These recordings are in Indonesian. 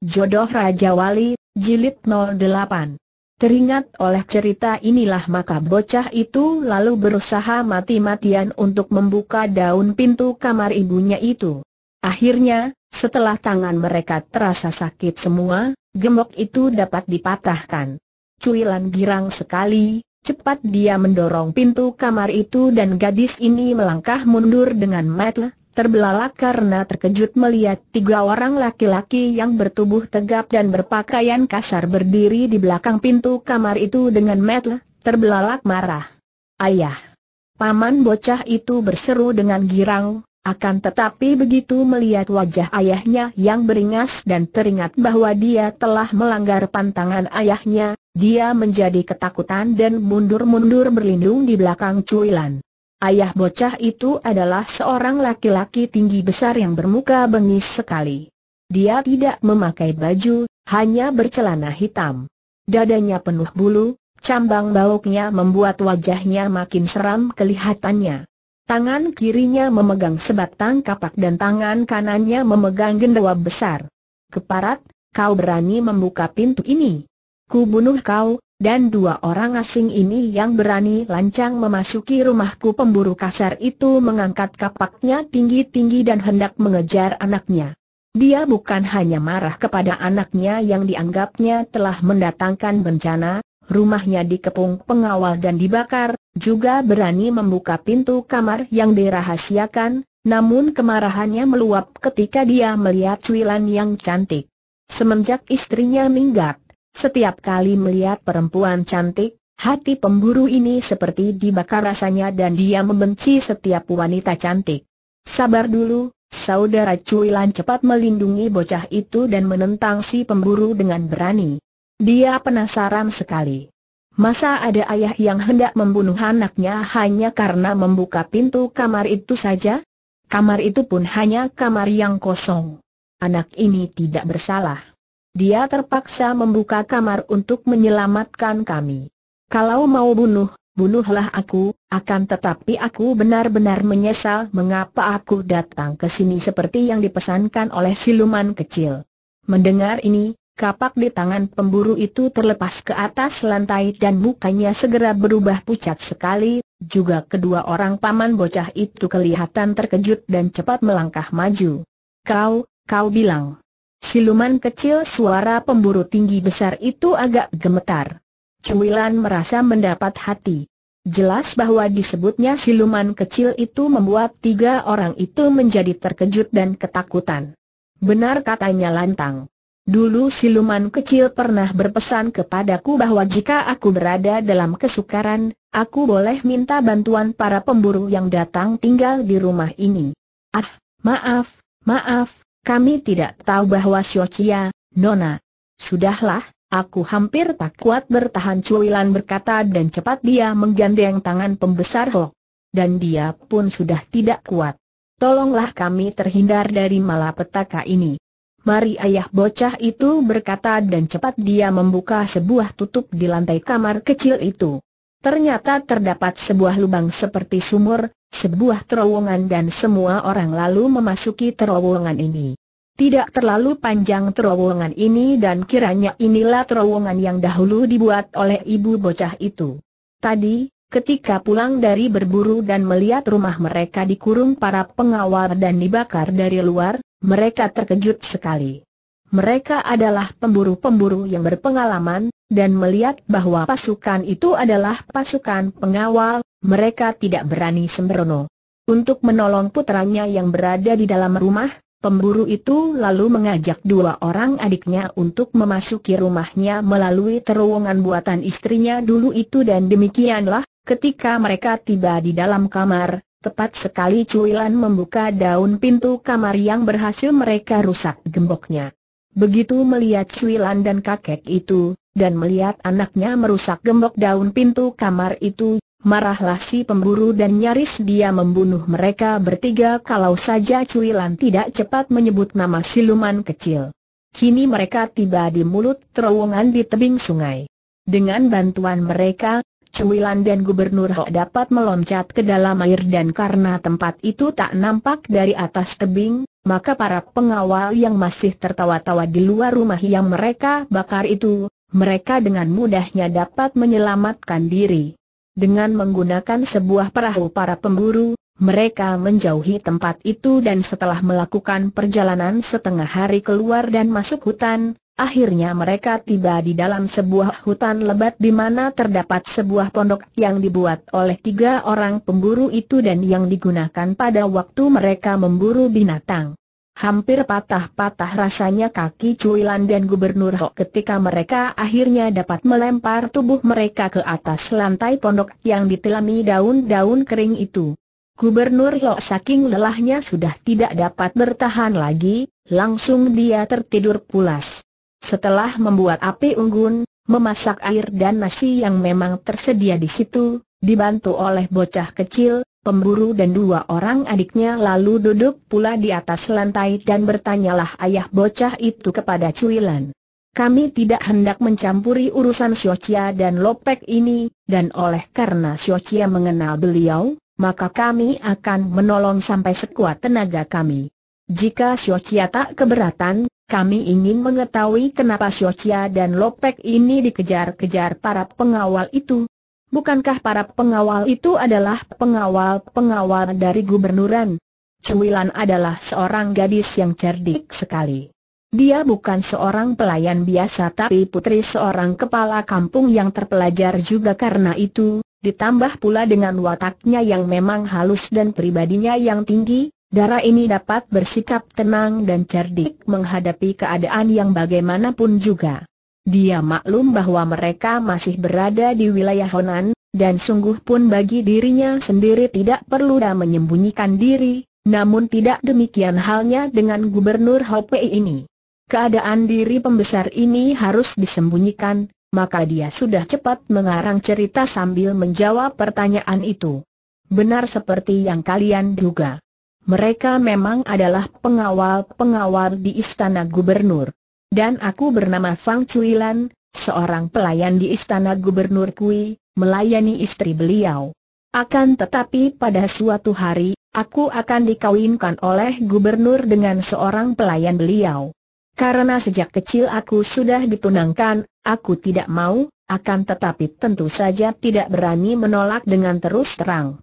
Jodoh Raja Wali, Jilid 08 Teringat oleh cerita inilah maka bocah itu lalu berusaha mati-matian untuk membuka daun pintu kamar ibunya itu. Akhirnya, setelah tangan mereka terasa sakit semua, gembok itu dapat dipatahkan. Cuilan girang sekali, cepat dia mendorong pintu kamar itu dan gadis ini melangkah mundur dengan matlah terbelalak karena terkejut melihat tiga orang laki-laki yang bertubuh tegap dan berpakaian kasar berdiri di belakang pintu kamar itu dengan metel, terbelalak marah. Ayah! Paman bocah itu berseru dengan girang, akan tetapi begitu melihat wajah ayahnya yang beringas dan teringat bahwa dia telah melanggar pantangan ayahnya, dia menjadi ketakutan dan mundur-mundur berlindung di belakang cuilan. Ayah bocah itu adalah seorang laki-laki tinggi besar yang bermuka bengis sekali. Dia tidak memakai baju, hanya bercelana hitam. Dadanya penuh bulu, cambang bauknya membuat wajahnya makin seram kelihatannya. Tangan kirinya memegang sebatang kapak dan tangan kanannya memegang gendawa besar. Keparat, kau berani membuka pintu ini. Ku bunuh kau, dan dua orang asing ini yang berani lancang memasuki rumahku pemburu kasar itu mengangkat kapaknya tinggi-tinggi dan hendak mengejar anaknya. Dia bukan hanya marah kepada anaknya yang dianggapnya telah mendatangkan bencana, rumahnya dikepung pengawal dan dibakar, juga berani membuka pintu kamar yang dirahasiakan, namun kemarahannya meluap ketika dia melihat cuilan yang cantik. Semenjak istrinya minggat, setiap kali melihat perempuan cantik, hati pemburu ini seperti dibakar rasanya dan dia membenci setiap wanita cantik. Sabar dulu, saudara Cuilan cepat melindungi bocah itu dan menentang si pemburu dengan berani. Dia penasaran sekali. Masa ada ayah yang hendak membunuh anaknya hanya karena membuka pintu kamar itu saja? Kamar itu pun hanya kamar yang kosong. Anak ini tidak bersalah. Dia terpaksa membuka kamar untuk menyelamatkan kami. Kalau mau bunuh, bunuhlah aku, akan tetapi aku benar-benar menyesal mengapa aku datang ke sini seperti yang dipesankan oleh siluman kecil. Mendengar ini, kapak di tangan pemburu itu terlepas ke atas lantai dan mukanya segera berubah pucat sekali, juga kedua orang paman bocah itu kelihatan terkejut dan cepat melangkah maju. Kau, kau bilang, Siluman kecil suara pemburu tinggi besar itu agak gemetar. Cuilan merasa mendapat hati. Jelas bahwa disebutnya siluman kecil itu membuat tiga orang itu menjadi terkejut dan ketakutan. Benar katanya lantang. Dulu siluman kecil pernah berpesan kepadaku bahwa jika aku berada dalam kesukaran, aku boleh minta bantuan para pemburu yang datang tinggal di rumah ini. Ah, maaf, maaf, kami tidak tahu bahwa Siocia, Nona. Sudahlah, aku hampir tak kuat bertahan Cuilan berkata dan cepat dia menggandeng tangan pembesar Ho. Dan dia pun sudah tidak kuat. Tolonglah kami terhindar dari malapetaka ini. Mari ayah bocah itu berkata dan cepat dia membuka sebuah tutup di lantai kamar kecil itu. Ternyata terdapat sebuah lubang seperti sumur, sebuah terowongan dan semua orang lalu memasuki terowongan ini. Tidak terlalu panjang terowongan ini dan kiranya inilah terowongan yang dahulu dibuat oleh ibu bocah itu. Tadi, ketika pulang dari berburu dan melihat rumah mereka dikurung para pengawal dan dibakar dari luar, mereka terkejut sekali. Mereka adalah pemburu-pemburu yang berpengalaman, dan melihat bahwa pasukan itu adalah pasukan pengawal, mereka tidak berani sembrono. Untuk menolong putranya yang berada di dalam rumah, pemburu itu lalu mengajak dua orang adiknya untuk memasuki rumahnya melalui terowongan buatan istrinya dulu itu dan demikianlah, ketika mereka tiba di dalam kamar, tepat sekali cuilan membuka daun pintu kamar yang berhasil mereka rusak gemboknya. Begitu melihat cuilan dan kakek itu, dan melihat anaknya merusak gembok daun pintu kamar itu, Marahlah si pemburu dan nyaris dia membunuh mereka bertiga kalau saja cuilan tidak cepat menyebut nama siluman kecil. Kini mereka tiba di mulut terowongan di tebing sungai. Dengan bantuan mereka, cuilan dan Gubernur Ho dapat meloncat ke dalam air dan karena tempat itu tak nampak dari atas tebing, maka para pengawal yang masih tertawa-tawa di luar rumah yang mereka bakar itu, mereka dengan mudahnya dapat menyelamatkan diri. Dengan menggunakan sebuah perahu para pemburu, mereka menjauhi tempat itu dan setelah melakukan perjalanan setengah hari keluar dan masuk hutan, akhirnya mereka tiba di dalam sebuah hutan lebat di mana terdapat sebuah pondok yang dibuat oleh tiga orang pemburu itu dan yang digunakan pada waktu mereka memburu binatang hampir patah-patah rasanya kaki Cuilan dan Gubernur Ho ketika mereka akhirnya dapat melempar tubuh mereka ke atas lantai pondok yang ditelami daun-daun kering itu. Gubernur Ho saking lelahnya sudah tidak dapat bertahan lagi, langsung dia tertidur pulas. Setelah membuat api unggun, memasak air dan nasi yang memang tersedia di situ, dibantu oleh bocah kecil, pemburu dan dua orang adiknya lalu duduk pula di atas lantai dan bertanyalah ayah bocah itu kepada Cuilan. Kami tidak hendak mencampuri urusan Xiochia dan Lopek ini, dan oleh karena Xiochia mengenal beliau, maka kami akan menolong sampai sekuat tenaga kami. Jika Xiochia tak keberatan, kami ingin mengetahui kenapa Xiochia dan Lopek ini dikejar-kejar para pengawal itu, Bukankah para pengawal itu adalah pengawal-pengawal dari gubernuran? Cuilan adalah seorang gadis yang cerdik sekali. Dia bukan seorang pelayan biasa tapi putri seorang kepala kampung yang terpelajar juga karena itu, ditambah pula dengan wataknya yang memang halus dan pribadinya yang tinggi, darah ini dapat bersikap tenang dan cerdik menghadapi keadaan yang bagaimanapun juga. Dia maklum bahwa mereka masih berada di wilayah Honan, dan sungguh pun bagi dirinya sendiri tidak perlu menyembunyikan diri, namun tidak demikian halnya dengan Gubernur Hopei ini. Keadaan diri pembesar ini harus disembunyikan, maka dia sudah cepat mengarang cerita sambil menjawab pertanyaan itu. Benar seperti yang kalian duga. Mereka memang adalah pengawal-pengawal di istana gubernur. Dan aku bernama Fang Cuilan, seorang pelayan di istana gubernur Kui, melayani istri beliau. Akan tetapi pada suatu hari, aku akan dikawinkan oleh gubernur dengan seorang pelayan beliau. Karena sejak kecil aku sudah ditunangkan, aku tidak mau, akan tetapi tentu saja tidak berani menolak dengan terus terang.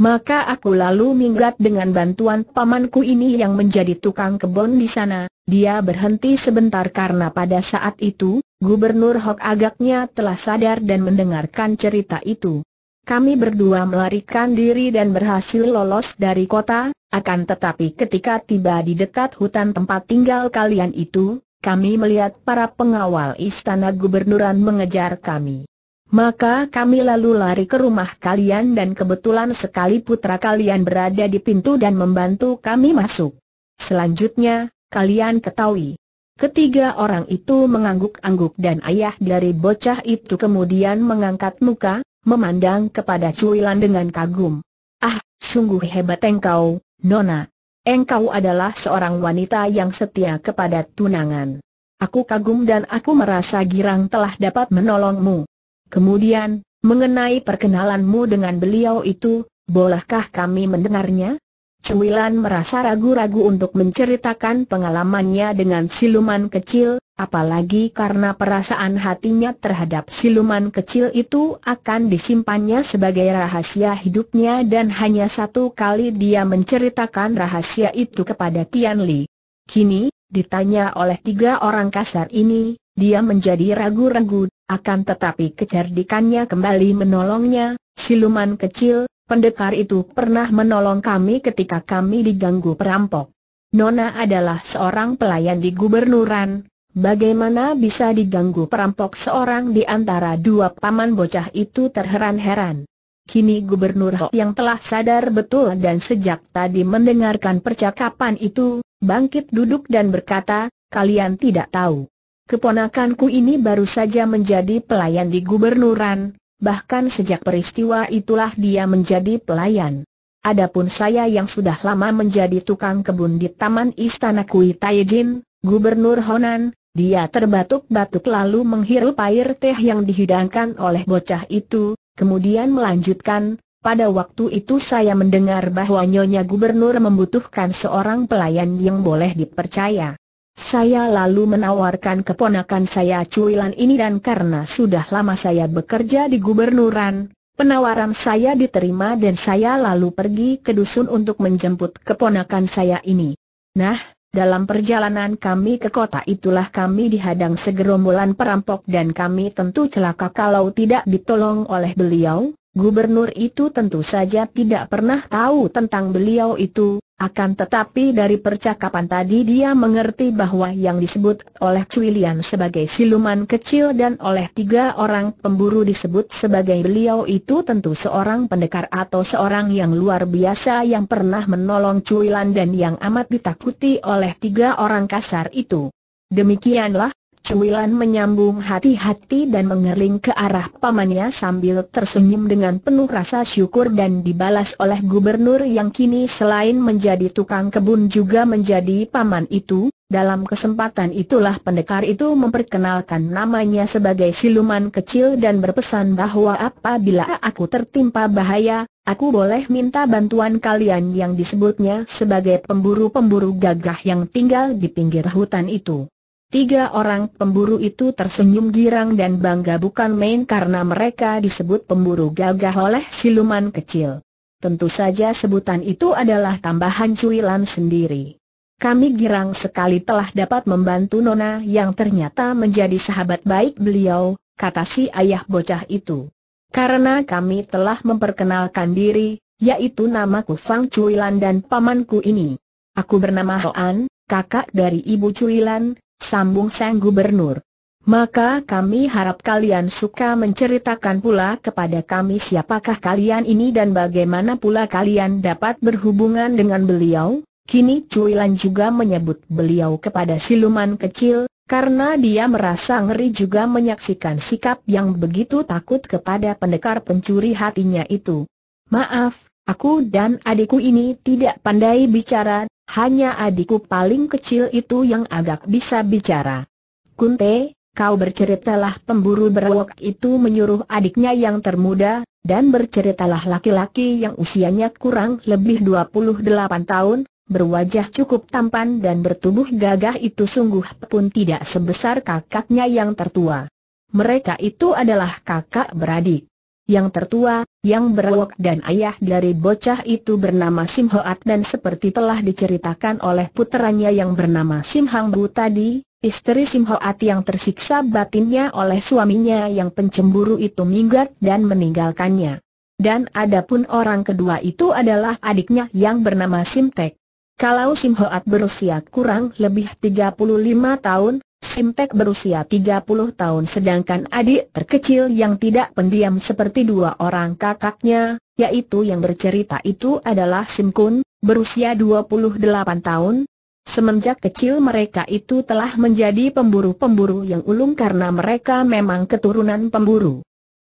Maka aku lalu minggat dengan bantuan pamanku ini yang menjadi tukang kebun di sana. Dia berhenti sebentar karena pada saat itu, Gubernur Hok agaknya telah sadar dan mendengarkan cerita itu. Kami berdua melarikan diri dan berhasil lolos dari kota, akan tetapi ketika tiba di dekat hutan tempat tinggal kalian itu, kami melihat para pengawal istana gubernuran mengejar kami. Maka kami lalu lari ke rumah kalian dan kebetulan sekali putra kalian berada di pintu dan membantu kami masuk. Selanjutnya, kalian ketahui. Ketiga orang itu mengangguk-angguk dan ayah dari bocah itu kemudian mengangkat muka, memandang kepada Cuilan dengan kagum. Ah, sungguh hebat engkau, Nona. Engkau adalah seorang wanita yang setia kepada tunangan. Aku kagum dan aku merasa girang telah dapat menolongmu. Kemudian, mengenai perkenalanmu dengan beliau itu, bolehkah kami mendengarnya? Cuilan merasa ragu-ragu untuk menceritakan pengalamannya dengan siluman kecil, apalagi karena perasaan hatinya terhadap siluman kecil itu akan disimpannya sebagai rahasia hidupnya dan hanya satu kali dia menceritakan rahasia itu kepada Tian Li. Kini, ditanya oleh tiga orang kasar ini, dia menjadi ragu-ragu akan tetapi kecerdikannya kembali menolongnya, siluman kecil, pendekar itu pernah menolong kami ketika kami diganggu perampok. Nona adalah seorang pelayan di gubernuran, bagaimana bisa diganggu perampok seorang di antara dua paman bocah itu terheran-heran. Kini Gubernur Ho yang telah sadar betul dan sejak tadi mendengarkan percakapan itu, bangkit duduk dan berkata, kalian tidak tahu. Keponakanku ini baru saja menjadi pelayan di gubernuran, bahkan sejak peristiwa itulah dia menjadi pelayan. Adapun saya yang sudah lama menjadi tukang kebun di Taman Istana Kui Taijin, Gubernur Honan, dia terbatuk-batuk lalu menghirup air teh yang dihidangkan oleh bocah itu, kemudian melanjutkan, pada waktu itu saya mendengar bahwa Nyonya Gubernur membutuhkan seorang pelayan yang boleh dipercaya. Saya lalu menawarkan keponakan saya cuilan ini dan karena sudah lama saya bekerja di gubernuran, penawaran saya diterima dan saya lalu pergi ke dusun untuk menjemput keponakan saya ini. Nah, dalam perjalanan kami ke kota itulah kami dihadang segerombolan perampok dan kami tentu celaka kalau tidak ditolong oleh beliau. Gubernur itu tentu saja tidak pernah tahu tentang beliau itu, akan tetapi dari percakapan tadi dia mengerti bahwa yang disebut oleh Cuilian sebagai siluman kecil dan oleh tiga orang pemburu disebut sebagai beliau itu tentu seorang pendekar atau seorang yang luar biasa yang pernah menolong Cui dan yang amat ditakuti oleh tiga orang kasar itu. Demikianlah, Cuilan menyambung hati-hati dan mengerling ke arah pamannya sambil tersenyum dengan penuh rasa syukur dan dibalas oleh gubernur yang kini selain menjadi tukang kebun juga menjadi paman itu. Dalam kesempatan itulah pendekar itu memperkenalkan namanya sebagai siluman kecil dan berpesan bahwa apabila aku tertimpa bahaya, aku boleh minta bantuan kalian yang disebutnya sebagai pemburu-pemburu gagah yang tinggal di pinggir hutan itu. Tiga orang pemburu itu tersenyum girang dan bangga bukan main karena mereka disebut pemburu gagah oleh siluman kecil. Tentu saja sebutan itu adalah tambahan cuilan sendiri. Kami girang sekali telah dapat membantu Nona yang ternyata menjadi sahabat baik beliau, kata si ayah bocah itu. Karena kami telah memperkenalkan diri, yaitu namaku Fang Cuilan dan pamanku ini. Aku bernama Hoan, kakak dari ibu Cuilan, sambung sang gubernur. Maka kami harap kalian suka menceritakan pula kepada kami siapakah kalian ini dan bagaimana pula kalian dapat berhubungan dengan beliau. Kini Cuilan juga menyebut beliau kepada siluman kecil, karena dia merasa ngeri juga menyaksikan sikap yang begitu takut kepada pendekar pencuri hatinya itu. Maaf, aku dan adikku ini tidak pandai bicara, hanya adikku paling kecil itu yang agak bisa bicara. Kunte, kau berceritalah pemburu berwok itu menyuruh adiknya yang termuda, dan berceritalah laki-laki yang usianya kurang lebih 28 tahun, berwajah cukup tampan dan bertubuh gagah itu sungguh pun tidak sebesar kakaknya yang tertua. Mereka itu adalah kakak beradik yang tertua, yang berwok dan ayah dari bocah itu bernama Sim Hoat dan seperti telah diceritakan oleh puteranya yang bernama Sim Hang Bu tadi, istri Sim Hoat yang tersiksa batinnya oleh suaminya yang pencemburu itu minggat dan meninggalkannya. Dan adapun orang kedua itu adalah adiknya yang bernama Sim Tek. Kalau Sim Hoat berusia kurang lebih 35 tahun, Simpek berusia 30 tahun sedangkan adik terkecil yang tidak pendiam seperti dua orang kakaknya, yaitu yang bercerita itu adalah Simkun, berusia 28 tahun. Semenjak kecil mereka itu telah menjadi pemburu-pemburu yang ulung karena mereka memang keturunan pemburu.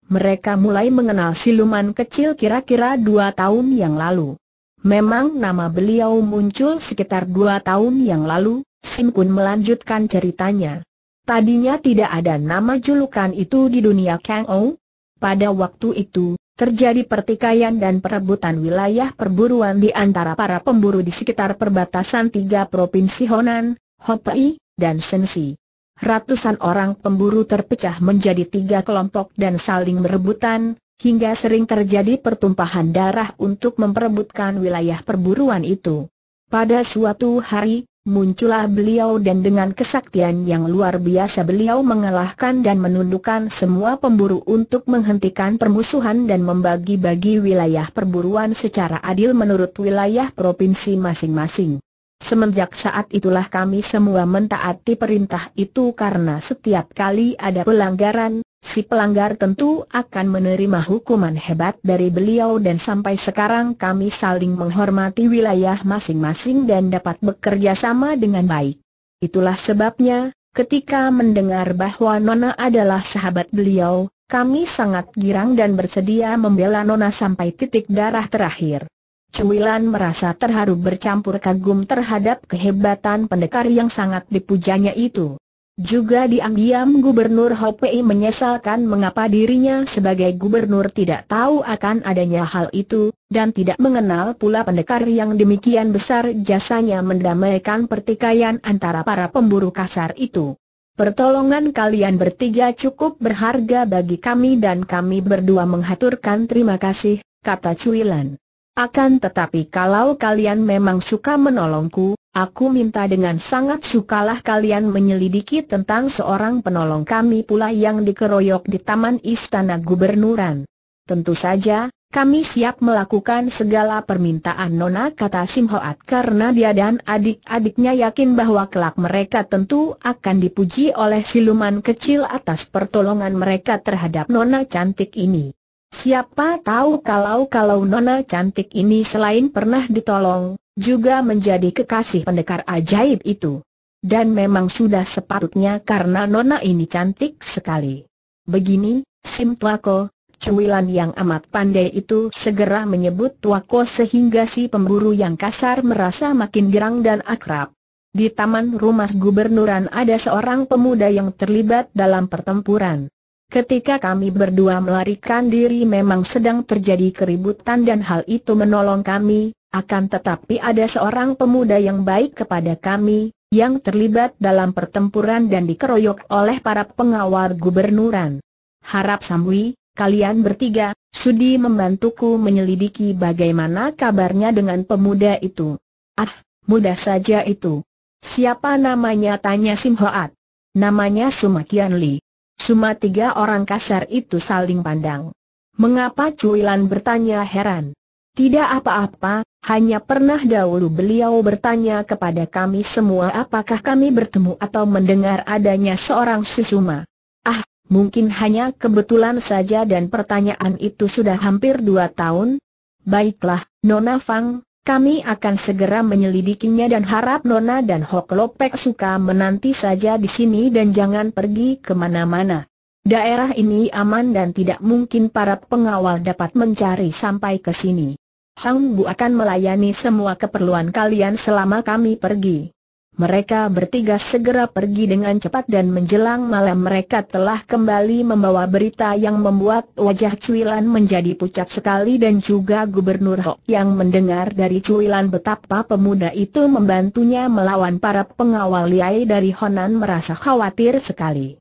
Mereka mulai mengenal siluman kecil kira-kira dua tahun yang lalu. Memang nama beliau muncul sekitar dua tahun yang lalu, Sim pun melanjutkan ceritanya. Tadinya tidak ada nama julukan itu di dunia Kang Ou. Pada waktu itu, terjadi pertikaian dan perebutan wilayah perburuan di antara para pemburu di sekitar perbatasan tiga provinsi Honan, Hopei, dan Sensi. Ratusan orang pemburu terpecah menjadi tiga kelompok dan saling merebutan, hingga sering terjadi pertumpahan darah untuk memperebutkan wilayah perburuan itu. Pada suatu hari, Muncullah beliau dan dengan kesaktian yang luar biasa beliau mengalahkan dan menundukkan semua pemburu untuk menghentikan permusuhan dan membagi-bagi wilayah perburuan secara adil menurut wilayah provinsi masing-masing. Semenjak saat itulah kami semua mentaati perintah itu karena setiap kali ada pelanggaran, Si pelanggar tentu akan menerima hukuman hebat dari beliau dan sampai sekarang kami saling menghormati wilayah masing-masing dan dapat bekerja sama dengan baik. Itulah sebabnya, ketika mendengar bahwa Nona adalah sahabat beliau, kami sangat girang dan bersedia membela Nona sampai titik darah terakhir. Cuilan merasa terharu bercampur kagum terhadap kehebatan pendekar yang sangat dipujanya itu. Juga diam-diam Gubernur Hopei menyesalkan mengapa dirinya sebagai gubernur tidak tahu akan adanya hal itu, dan tidak mengenal pula pendekar yang demikian besar jasanya mendamaikan pertikaian antara para pemburu kasar itu. Pertolongan kalian bertiga cukup berharga bagi kami dan kami berdua menghaturkan terima kasih, kata Cuilan. Akan tetapi kalau kalian memang suka menolongku, Aku minta dengan sangat sukalah kalian menyelidiki tentang seorang penolong kami pula yang dikeroyok di Taman Istana Gubernuran. Tentu saja, kami siap melakukan segala permintaan Nona kata Sim karena dia dan adik-adiknya yakin bahwa kelak mereka tentu akan dipuji oleh siluman kecil atas pertolongan mereka terhadap Nona cantik ini. Siapa tahu kalau-kalau Nona cantik ini selain pernah ditolong, juga menjadi kekasih pendekar ajaib itu. Dan memang sudah sepatutnya karena nona ini cantik sekali. Begini, Sim Tuako, cuilan yang amat pandai itu segera menyebut Tuako sehingga si pemburu yang kasar merasa makin gerang dan akrab. Di taman rumah gubernuran ada seorang pemuda yang terlibat dalam pertempuran. Ketika kami berdua melarikan diri memang sedang terjadi keributan dan hal itu menolong kami, akan tetapi ada seorang pemuda yang baik kepada kami, yang terlibat dalam pertempuran dan dikeroyok oleh para pengawal gubernuran. Harap Samui, kalian bertiga, sudi membantuku menyelidiki bagaimana kabarnya dengan pemuda itu. Ah, mudah saja itu. Siapa namanya? Tanya Sim Hoat. Namanya Sumakian Li. Suma tiga orang kasar itu saling pandang. Mengapa Cui Lan bertanya heran? Tidak apa-apa, hanya pernah dahulu beliau bertanya kepada kami semua apakah kami bertemu atau mendengar adanya seorang Susuma. Ah, mungkin hanya kebetulan saja dan pertanyaan itu sudah hampir dua tahun. Baiklah, Nona Fang, kami akan segera menyelidikinya dan harap Nona dan Hoklopek suka menanti saja di sini dan jangan pergi kemana-mana. Daerah ini aman dan tidak mungkin para pengawal dapat mencari sampai ke sini. Hang Bu akan melayani semua keperluan kalian selama kami pergi. Mereka bertiga segera pergi dengan cepat dan menjelang malam mereka telah kembali membawa berita yang membuat wajah Cuilan menjadi pucat sekali dan juga Gubernur Hok yang mendengar dari Cuilan betapa pemuda itu membantunya melawan para pengawal Liai dari Honan merasa khawatir sekali.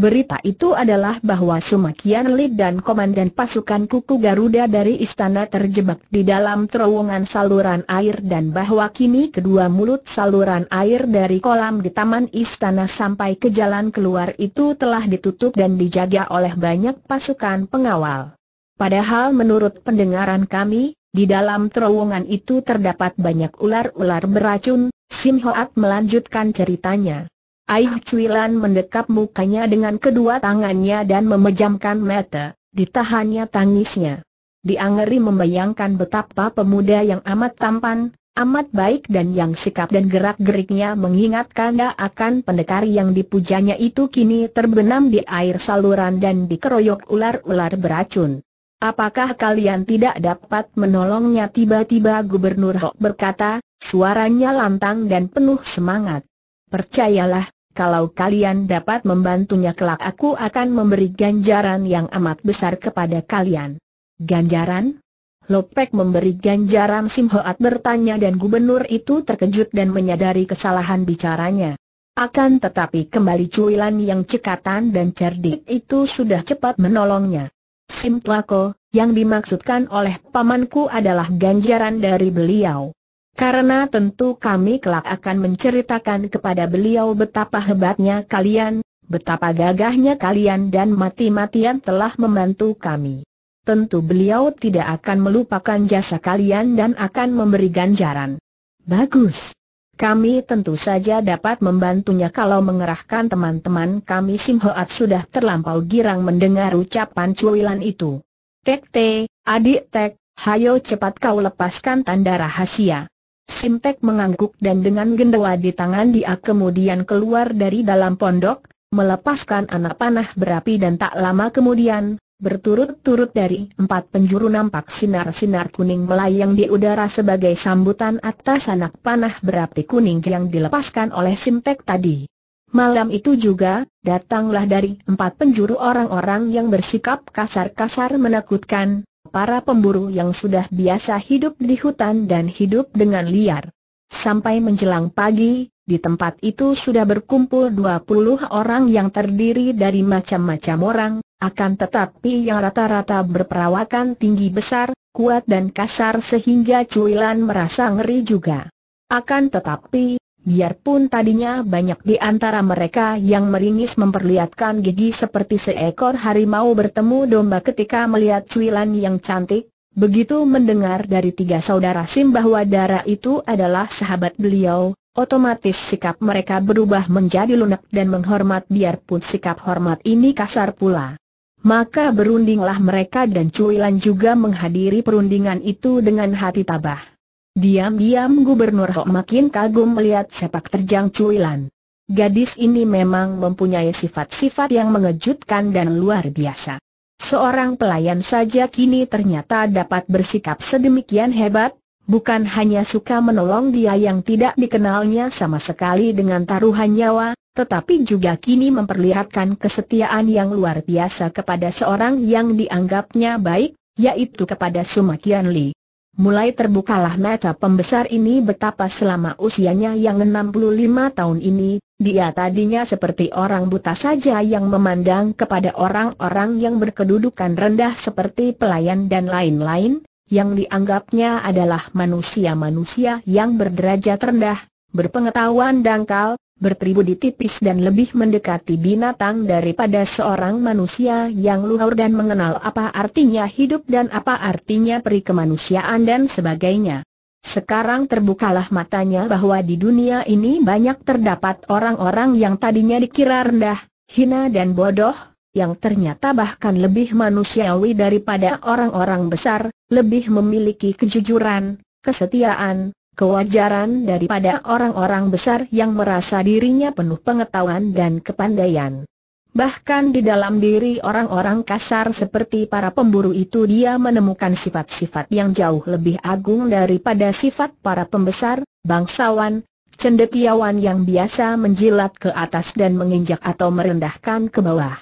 Berita itu adalah bahwa Sumakian Lid dan komandan pasukan kuku Garuda dari istana terjebak di dalam terowongan saluran air dan bahwa kini kedua mulut saluran air dari kolam di taman istana sampai ke jalan keluar itu telah ditutup dan dijaga oleh banyak pasukan pengawal. Padahal menurut pendengaran kami, di dalam terowongan itu terdapat banyak ular-ular beracun, Sim Hoat melanjutkan ceritanya. Ai Cuilan mendekap mukanya dengan kedua tangannya dan memejamkan mata, ditahannya tangisnya. Diangeri membayangkan betapa pemuda yang amat tampan, amat baik dan yang sikap dan gerak-geriknya mengingatkan dia akan pendekar yang dipujanya itu kini terbenam di air saluran dan dikeroyok ular-ular beracun. Apakah kalian tidak dapat menolongnya tiba-tiba Gubernur Hok berkata, suaranya lantang dan penuh semangat. Percayalah, kalau kalian dapat membantunya kelak aku akan memberi ganjaran yang amat besar kepada kalian. Ganjaran? Lopek memberi ganjaran Simhoat bertanya dan gubernur itu terkejut dan menyadari kesalahan bicaranya. Akan tetapi kembali cuilan yang cekatan dan cerdik itu sudah cepat menolongnya. Simplako, yang dimaksudkan oleh pamanku adalah ganjaran dari beliau. Karena tentu kami kelak akan menceritakan kepada beliau betapa hebatnya kalian, betapa gagahnya kalian dan mati-matian telah membantu kami. Tentu beliau tidak akan melupakan jasa kalian dan akan memberi ganjaran. Bagus. Kami tentu saja dapat membantunya kalau mengerahkan teman-teman kami Simhoat sudah terlampau girang mendengar ucapan cuilan itu. Tek te, adik tek, hayo cepat kau lepaskan tanda rahasia. Simpek mengangguk dan dengan gendawa di tangan dia kemudian keluar dari dalam pondok, melepaskan anak panah berapi dan tak lama kemudian, berturut-turut dari empat penjuru nampak sinar-sinar kuning melayang di udara sebagai sambutan atas anak panah berapi kuning yang dilepaskan oleh Simpek tadi. Malam itu juga, datanglah dari empat penjuru orang-orang yang bersikap kasar-kasar menakutkan, para pemburu yang sudah biasa hidup di hutan dan hidup dengan liar. Sampai menjelang pagi, di tempat itu sudah berkumpul 20 orang yang terdiri dari macam-macam orang, akan tetapi yang rata-rata berperawakan tinggi besar, kuat dan kasar sehingga cuilan merasa ngeri juga. Akan tetapi, Biarpun tadinya banyak di antara mereka yang meringis memperlihatkan gigi seperti seekor harimau bertemu domba ketika melihat cuilan yang cantik, begitu mendengar dari tiga saudara Sim bahwa Dara itu adalah sahabat beliau, otomatis sikap mereka berubah menjadi lunak dan menghormat biarpun sikap hormat ini kasar pula. Maka berundinglah mereka dan cuilan juga menghadiri perundingan itu dengan hati tabah. Diam-diam Gubernur Hok makin kagum melihat sepak terjang Cuilan. Gadis ini memang mempunyai sifat-sifat yang mengejutkan dan luar biasa. Seorang pelayan saja kini ternyata dapat bersikap sedemikian hebat, bukan hanya suka menolong dia yang tidak dikenalnya sama sekali dengan taruhan nyawa, tetapi juga kini memperlihatkan kesetiaan yang luar biasa kepada seorang yang dianggapnya baik, yaitu kepada Sumakian Li mulai terbukalah mata pembesar ini betapa selama usianya yang 65 tahun ini, dia tadinya seperti orang buta saja yang memandang kepada orang-orang yang berkedudukan rendah seperti pelayan dan lain-lain, yang dianggapnya adalah manusia-manusia yang berderajat rendah, berpengetahuan dangkal, Bertribu di tipis dan lebih mendekati binatang daripada seorang manusia yang luhur dan mengenal apa artinya hidup dan apa artinya peri kemanusiaan dan sebagainya. Sekarang terbukalah matanya bahwa di dunia ini banyak terdapat orang-orang yang tadinya dikira rendah, hina dan bodoh, yang ternyata bahkan lebih manusiawi daripada orang-orang besar, lebih memiliki kejujuran, kesetiaan, kewajaran daripada orang-orang besar yang merasa dirinya penuh pengetahuan dan kepandaian. Bahkan di dalam diri orang-orang kasar seperti para pemburu itu dia menemukan sifat-sifat yang jauh lebih agung daripada sifat para pembesar, bangsawan, cendekiawan yang biasa menjilat ke atas dan menginjak atau merendahkan ke bawah.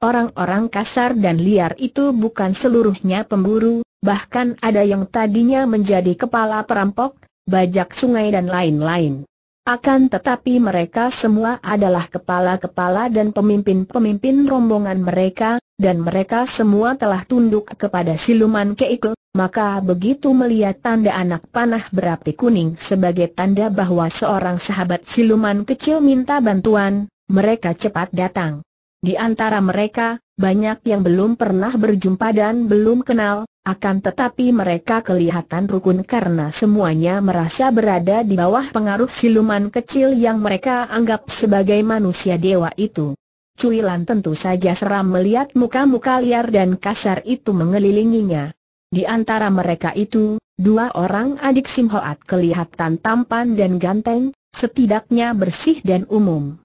Orang-orang kasar dan liar itu bukan seluruhnya pemburu, bahkan ada yang tadinya menjadi kepala perampok, bajak sungai dan lain-lain. Akan tetapi mereka semua adalah kepala-kepala dan pemimpin-pemimpin rombongan mereka, dan mereka semua telah tunduk kepada siluman keikl, maka begitu melihat tanda anak panah berapi kuning sebagai tanda bahwa seorang sahabat siluman kecil minta bantuan, mereka cepat datang. Di antara mereka, banyak yang belum pernah berjumpa dan belum kenal, akan tetapi mereka kelihatan rukun karena semuanya merasa berada di bawah pengaruh siluman kecil yang mereka anggap sebagai manusia dewa itu. Cuilan tentu saja seram melihat muka-muka liar dan kasar itu mengelilinginya. Di antara mereka itu, dua orang adik Simhoat kelihatan tampan dan ganteng, setidaknya bersih dan umum.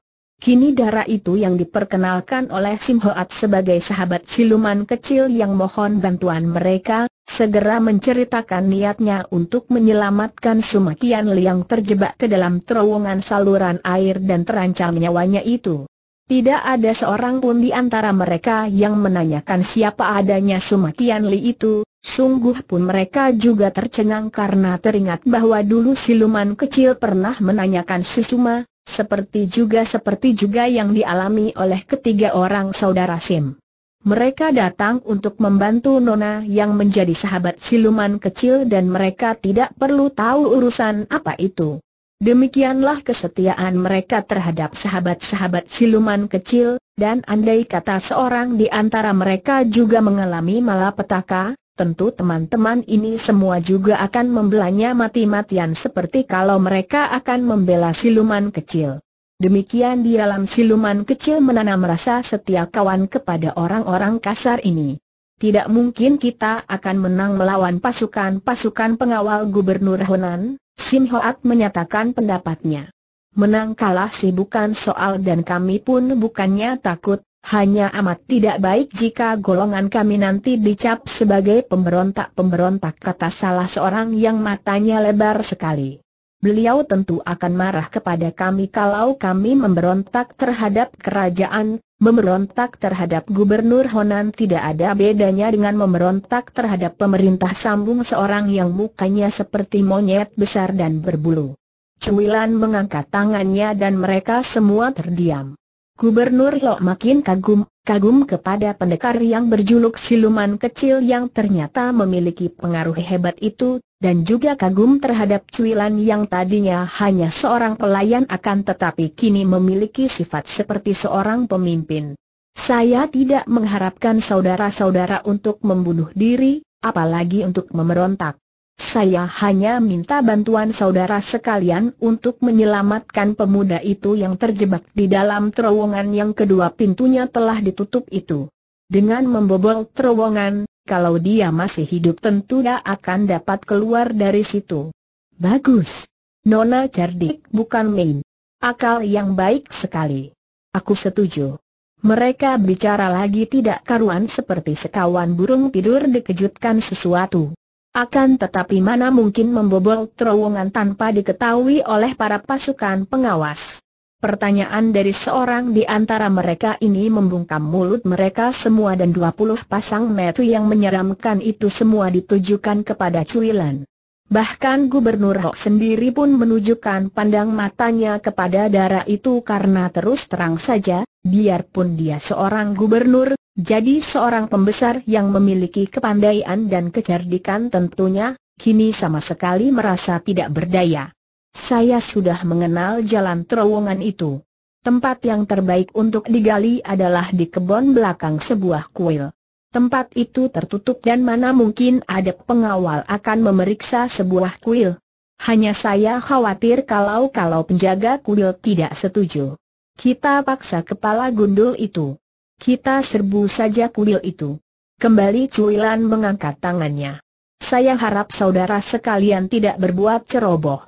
Kini darah itu yang diperkenalkan oleh Sim Hoat sebagai sahabat siluman kecil yang mohon bantuan mereka, segera menceritakan niatnya untuk menyelamatkan Sumakian yang terjebak ke dalam terowongan saluran air dan terancam nyawanya itu. Tidak ada seorang pun di antara mereka yang menanyakan siapa adanya Sumakian Li itu, sungguh pun mereka juga tercengang karena teringat bahwa dulu siluman kecil pernah menanyakan Susuma, seperti juga seperti juga yang dialami oleh ketiga orang saudara Sim. Mereka datang untuk membantu Nona yang menjadi sahabat siluman kecil dan mereka tidak perlu tahu urusan apa itu. Demikianlah kesetiaan mereka terhadap sahabat-sahabat siluman kecil, dan andai kata seorang di antara mereka juga mengalami malapetaka, tentu teman-teman ini semua juga akan membelanya mati-matian seperti kalau mereka akan membela siluman kecil. Demikian di dalam siluman kecil menanam rasa setia kawan kepada orang-orang kasar ini. Tidak mungkin kita akan menang melawan pasukan-pasukan pengawal Gubernur Honan, Sim Hoat menyatakan pendapatnya. Menang kalah sih bukan soal dan kami pun bukannya takut, hanya amat tidak baik jika golongan kami nanti dicap sebagai pemberontak-pemberontak kata salah seorang yang matanya lebar sekali. Beliau tentu akan marah kepada kami kalau kami memberontak terhadap kerajaan, memberontak terhadap gubernur Honan tidak ada bedanya dengan memberontak terhadap pemerintah sambung seorang yang mukanya seperti monyet besar dan berbulu. Cuilan mengangkat tangannya dan mereka semua terdiam. Gubernur Lok makin kagum, kagum kepada pendekar yang berjuluk siluman kecil yang ternyata memiliki pengaruh hebat itu, dan juga kagum terhadap cuilan yang tadinya hanya seorang pelayan akan tetapi kini memiliki sifat seperti seorang pemimpin. Saya tidak mengharapkan saudara-saudara untuk membunuh diri, apalagi untuk memberontak. Saya hanya minta bantuan saudara sekalian untuk menyelamatkan pemuda itu yang terjebak di dalam terowongan yang kedua pintunya telah ditutup itu. Dengan membobol terowongan, kalau dia masih hidup tentu dia akan dapat keluar dari situ. Bagus. Nona cerdik bukan main. Akal yang baik sekali. Aku setuju. Mereka bicara lagi tidak karuan seperti sekawan burung tidur dikejutkan sesuatu. Akan tetapi mana mungkin membobol terowongan tanpa diketahui oleh para pasukan pengawas. Pertanyaan dari seorang di antara mereka ini membungkam mulut mereka semua dan 20 pasang metu yang menyeramkan itu semua ditujukan kepada Cuilan. Bahkan Gubernur Hok sendiri pun menunjukkan pandang matanya kepada darah itu karena terus terang saja, biarpun dia seorang gubernur, jadi seorang pembesar yang memiliki kepandaian dan kecerdikan tentunya, kini sama sekali merasa tidak berdaya. Saya sudah mengenal jalan terowongan itu. Tempat yang terbaik untuk digali adalah di kebun belakang sebuah kuil. Tempat itu tertutup dan mana mungkin ada pengawal akan memeriksa sebuah kuil. Hanya saya khawatir kalau-kalau penjaga kuil tidak setuju. Kita paksa kepala gundul itu. Kita serbu saja kuil itu. Kembali Cuilan mengangkat tangannya. Saya harap saudara sekalian tidak berbuat ceroboh.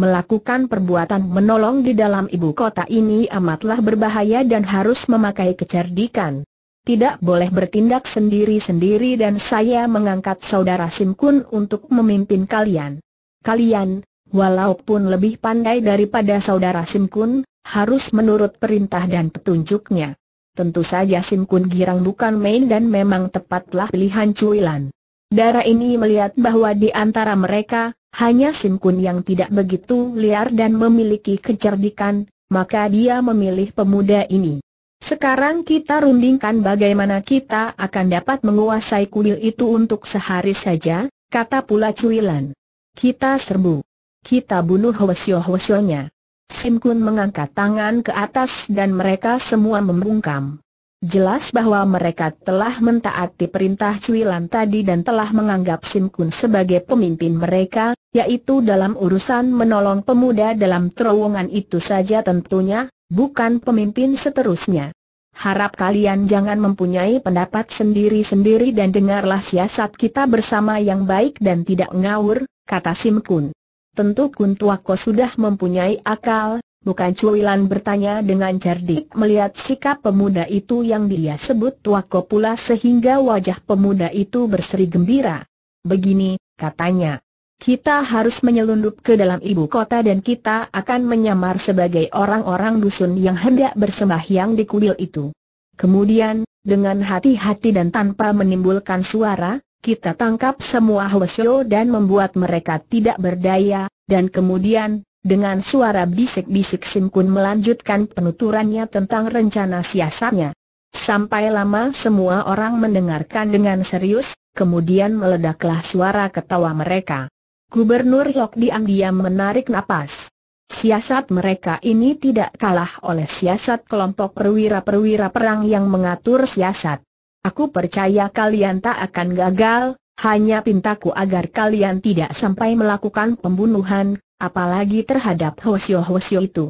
Melakukan perbuatan menolong di dalam ibu kota ini amatlah berbahaya dan harus memakai kecerdikan. Tidak boleh bertindak sendiri-sendiri dan saya mengangkat saudara Simkun untuk memimpin kalian. Kalian, walaupun lebih pandai daripada saudara Simkun, harus menurut perintah dan petunjuknya. Tentu saja Sim Kun Girang bukan main dan memang tepatlah pilihan cuilan. Dara ini melihat bahwa di antara mereka, hanya Sim Kun yang tidak begitu liar dan memiliki kecerdikan, maka dia memilih pemuda ini. Sekarang kita rundingkan bagaimana kita akan dapat menguasai kuil itu untuk sehari saja, kata pula cuilan. Kita serbu. Kita bunuh Hwasyo-Hwasyonya. Sim Kun mengangkat tangan ke atas dan mereka semua membungkam. Jelas bahwa mereka telah mentaati perintah Cui Lan tadi dan telah menganggap Sim Kun sebagai pemimpin mereka, yaitu dalam urusan menolong pemuda dalam terowongan itu saja tentunya, bukan pemimpin seterusnya. Harap kalian jangan mempunyai pendapat sendiri-sendiri dan dengarlah siasat kita bersama yang baik dan tidak ngawur, kata Sim Kun. Tentu Kuntuako sudah mempunyai akal, bukan Cuilan bertanya dengan cerdik melihat sikap pemuda itu yang dia sebut Tuako pula sehingga wajah pemuda itu berseri gembira. Begini, katanya. Kita harus menyelundup ke dalam ibu kota dan kita akan menyamar sebagai orang-orang dusun yang hendak bersembahyang di kuil itu. Kemudian, dengan hati-hati dan tanpa menimbulkan suara, kita tangkap semua Hwesyo dan membuat mereka tidak berdaya, dan kemudian, dengan suara bisik-bisik Sim Kun melanjutkan penuturannya tentang rencana siasatnya. Sampai lama semua orang mendengarkan dengan serius, kemudian meledaklah suara ketawa mereka. Gubernur Lok diam-diam menarik napas. Siasat mereka ini tidak kalah oleh siasat kelompok perwira-perwira perang yang mengatur siasat. Aku percaya kalian tak akan gagal, hanya pintaku agar kalian tidak sampai melakukan pembunuhan, apalagi terhadap Hosio-Hosio itu.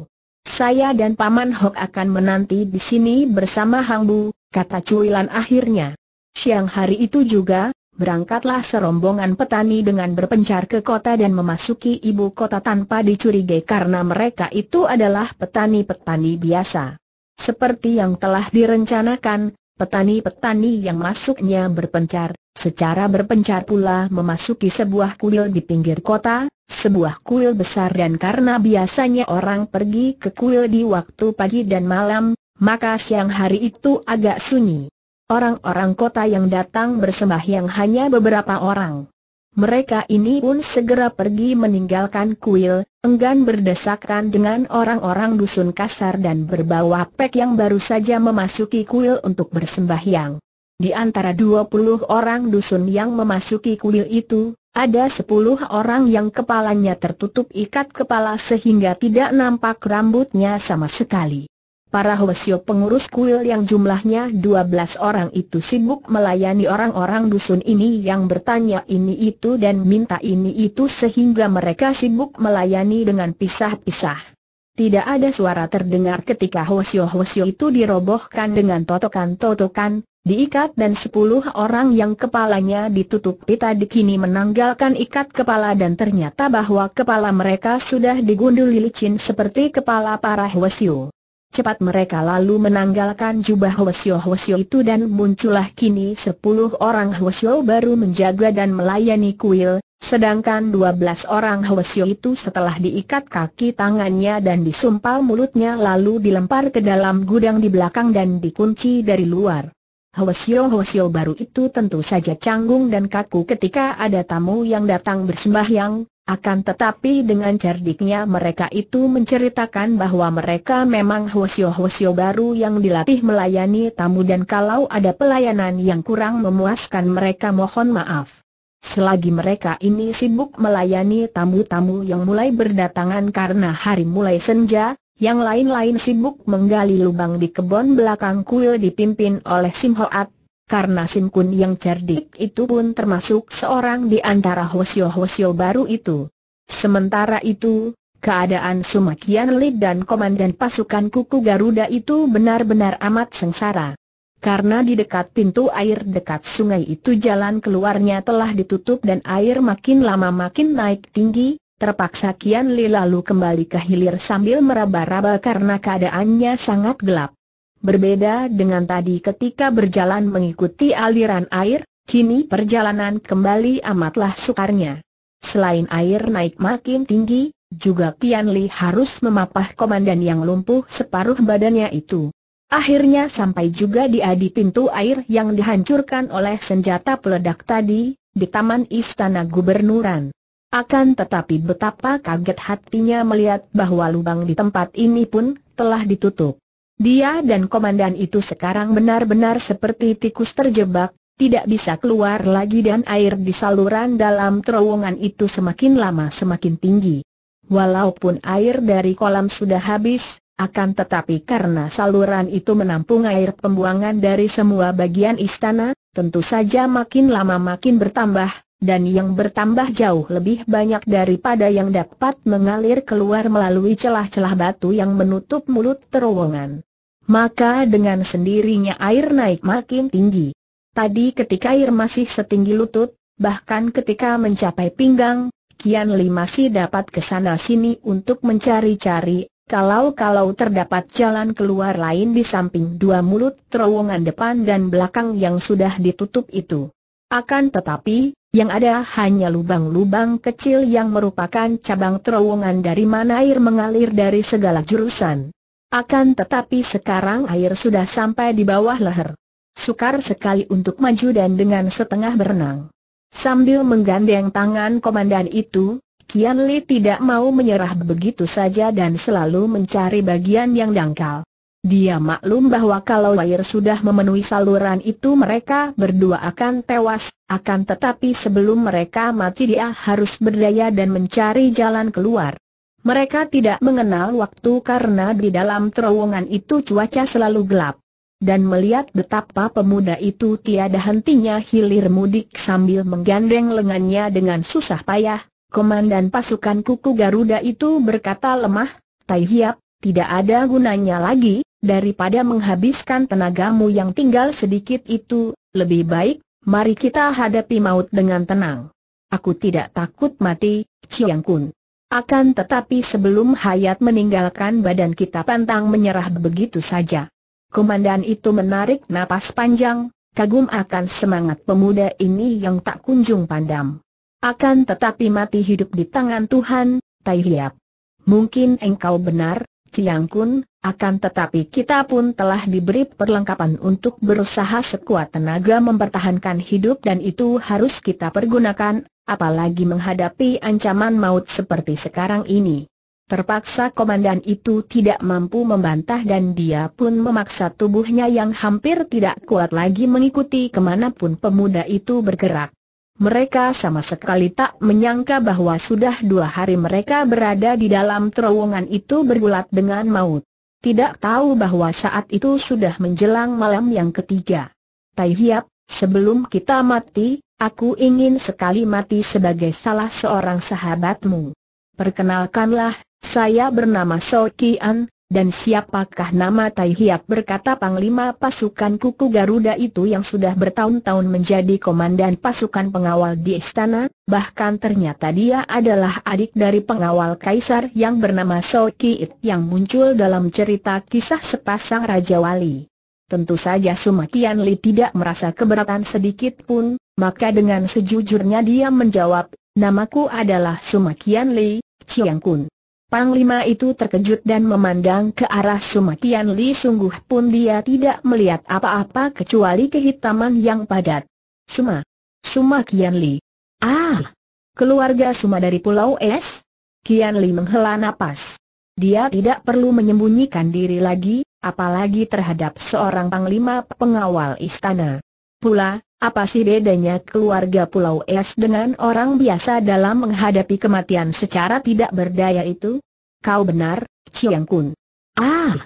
Saya dan Paman Hok akan menanti di sini bersama Hang Bu, kata Cuilan akhirnya. Siang hari itu juga, berangkatlah serombongan petani dengan berpencar ke kota dan memasuki ibu kota tanpa dicurigai karena mereka itu adalah petani-petani biasa. Seperti yang telah direncanakan, Petani-petani yang masuknya berpencar, secara berpencar pula memasuki sebuah kuil di pinggir kota, sebuah kuil besar dan karena biasanya orang pergi ke kuil di waktu pagi dan malam, maka siang hari itu agak sunyi. Orang-orang kota yang datang bersembahyang hanya beberapa orang. Mereka ini pun segera pergi meninggalkan kuil, enggan berdesakan dengan orang-orang dusun kasar dan berbau pek yang baru saja memasuki kuil untuk bersembahyang. Di antara dua puluh orang dusun yang memasuki kuil itu, ada sepuluh orang yang kepalanya tertutup ikat kepala sehingga tidak nampak rambutnya sama sekali. Para Hwasyo pengurus kuil yang jumlahnya 12 orang itu sibuk melayani orang-orang dusun ini yang bertanya ini itu dan minta ini itu sehingga mereka sibuk melayani dengan pisah-pisah. Tidak ada suara terdengar ketika Hwasyo-Hwasyo itu dirobohkan dengan totokan-totokan, diikat dan sepuluh orang yang kepalanya ditutup pita dikini menanggalkan ikat kepala dan ternyata bahwa kepala mereka sudah digundul licin seperti kepala para Hwasyo. Cepat mereka lalu menanggalkan jubah Hwasyo-Hwasyo itu dan muncullah kini sepuluh orang Hwasyo baru menjaga dan melayani kuil, sedangkan dua belas orang Hwasyo itu setelah diikat kaki tangannya dan disumpal mulutnya lalu dilempar ke dalam gudang di belakang dan dikunci dari luar. Hwasyo-hwasyo baru itu tentu saja canggung dan kaku ketika ada tamu yang datang bersembahyang, akan tetapi dengan cerdiknya mereka itu menceritakan bahwa mereka memang hwasyo-hwasyo baru yang dilatih melayani tamu dan kalau ada pelayanan yang kurang memuaskan mereka mohon maaf. Selagi mereka ini sibuk melayani tamu-tamu yang mulai berdatangan karena hari mulai senja, yang lain-lain sibuk menggali lubang di kebun belakang kuil dipimpin oleh Sim Hoat, karena Sim Kun yang cerdik itu pun termasuk seorang di antara Hosyo-Hosyo baru itu. Sementara itu, keadaan Sumakian Lid dan komandan pasukan kuku Garuda itu benar-benar amat sengsara. Karena di dekat pintu air dekat sungai itu jalan keluarnya telah ditutup dan air makin lama makin naik tinggi, Terpaksa Kian Li lalu kembali ke hilir sambil meraba-raba karena keadaannya sangat gelap. Berbeda dengan tadi ketika berjalan mengikuti aliran air, kini perjalanan kembali amatlah sukarnya. Selain air naik makin tinggi, juga Kian Li harus memapah komandan yang lumpuh separuh badannya itu. Akhirnya sampai juga dia di pintu air yang dihancurkan oleh senjata peledak tadi, di taman istana gubernuran. Akan tetapi betapa kaget hatinya melihat bahwa lubang di tempat ini pun telah ditutup. Dia dan komandan itu sekarang benar-benar seperti tikus terjebak, tidak bisa keluar lagi dan air di saluran dalam terowongan itu semakin lama semakin tinggi. Walaupun air dari kolam sudah habis, akan tetapi karena saluran itu menampung air pembuangan dari semua bagian istana, tentu saja makin lama makin bertambah, dan yang bertambah jauh lebih banyak daripada yang dapat mengalir keluar melalui celah-celah batu yang menutup mulut terowongan. Maka dengan sendirinya air naik makin tinggi. Tadi ketika air masih setinggi lutut, bahkan ketika mencapai pinggang, Kian Li masih dapat ke sana sini untuk mencari-cari, kalau-kalau terdapat jalan keluar lain di samping dua mulut terowongan depan dan belakang yang sudah ditutup itu. Akan tetapi, yang ada hanya lubang-lubang kecil yang merupakan cabang terowongan dari mana air mengalir dari segala jurusan. Akan tetapi sekarang air sudah sampai di bawah leher. Sukar sekali untuk maju dan dengan setengah berenang. Sambil menggandeng tangan komandan itu, Kian Li tidak mau menyerah begitu saja dan selalu mencari bagian yang dangkal. Dia maklum bahwa kalau air sudah memenuhi saluran itu mereka berdua akan tewas, akan tetapi sebelum mereka mati dia harus berdaya dan mencari jalan keluar. Mereka tidak mengenal waktu karena di dalam terowongan itu cuaca selalu gelap. Dan melihat betapa pemuda itu tiada hentinya hilir mudik sambil menggandeng lengannya dengan susah payah, komandan pasukan kuku Garuda itu berkata lemah, Tai Hiap, tidak ada gunanya lagi, daripada menghabiskan tenagamu yang tinggal sedikit itu, lebih baik, mari kita hadapi maut dengan tenang. Aku tidak takut mati, Chiang Kun. Akan tetapi sebelum Hayat meninggalkan badan kita pantang menyerah begitu saja. Komandan itu menarik napas panjang, kagum akan semangat pemuda ini yang tak kunjung pandam. Akan tetapi mati hidup di tangan Tuhan, Tai Hiap. Mungkin engkau benar, Ciang Kun, akan tetapi kita pun telah diberi perlengkapan untuk berusaha sekuat tenaga mempertahankan hidup dan itu harus kita pergunakan, apalagi menghadapi ancaman maut seperti sekarang ini. Terpaksa komandan itu tidak mampu membantah dan dia pun memaksa tubuhnya yang hampir tidak kuat lagi mengikuti kemanapun pemuda itu bergerak. Mereka sama sekali tak menyangka bahwa sudah dua hari mereka berada di dalam terowongan itu bergulat dengan maut. Tidak tahu bahwa saat itu sudah menjelang malam yang ketiga. Tai Hiap, sebelum kita mati, aku ingin sekali mati sebagai salah seorang sahabatmu. Perkenalkanlah, saya bernama So Kian, dan siapakah nama Tai Hiap berkata Panglima pasukan kuku Garuda itu yang sudah bertahun-tahun menjadi komandan pasukan pengawal di istana, bahkan ternyata dia adalah adik dari pengawal kaisar yang bernama So Kiit yang muncul dalam cerita kisah sepasang Raja Wali. Tentu saja Kian Li tidak merasa keberatan sedikit pun, maka dengan sejujurnya dia menjawab, namaku adalah Kian Li, Chiang Kun. Panglima itu terkejut dan memandang ke arah Sumatian Li sungguh pun dia tidak melihat apa-apa kecuali kehitaman yang padat. Suma. Suma Kian Li. Ah! Keluarga Suma dari Pulau Es? Kian Li menghela napas. Dia tidak perlu menyembunyikan diri lagi, apalagi terhadap seorang panglima pengawal istana. Pula, apa sih bedanya keluarga Pulau Es dengan orang biasa dalam menghadapi kematian secara tidak berdaya itu? Kau benar, Chiang Kun. Ah!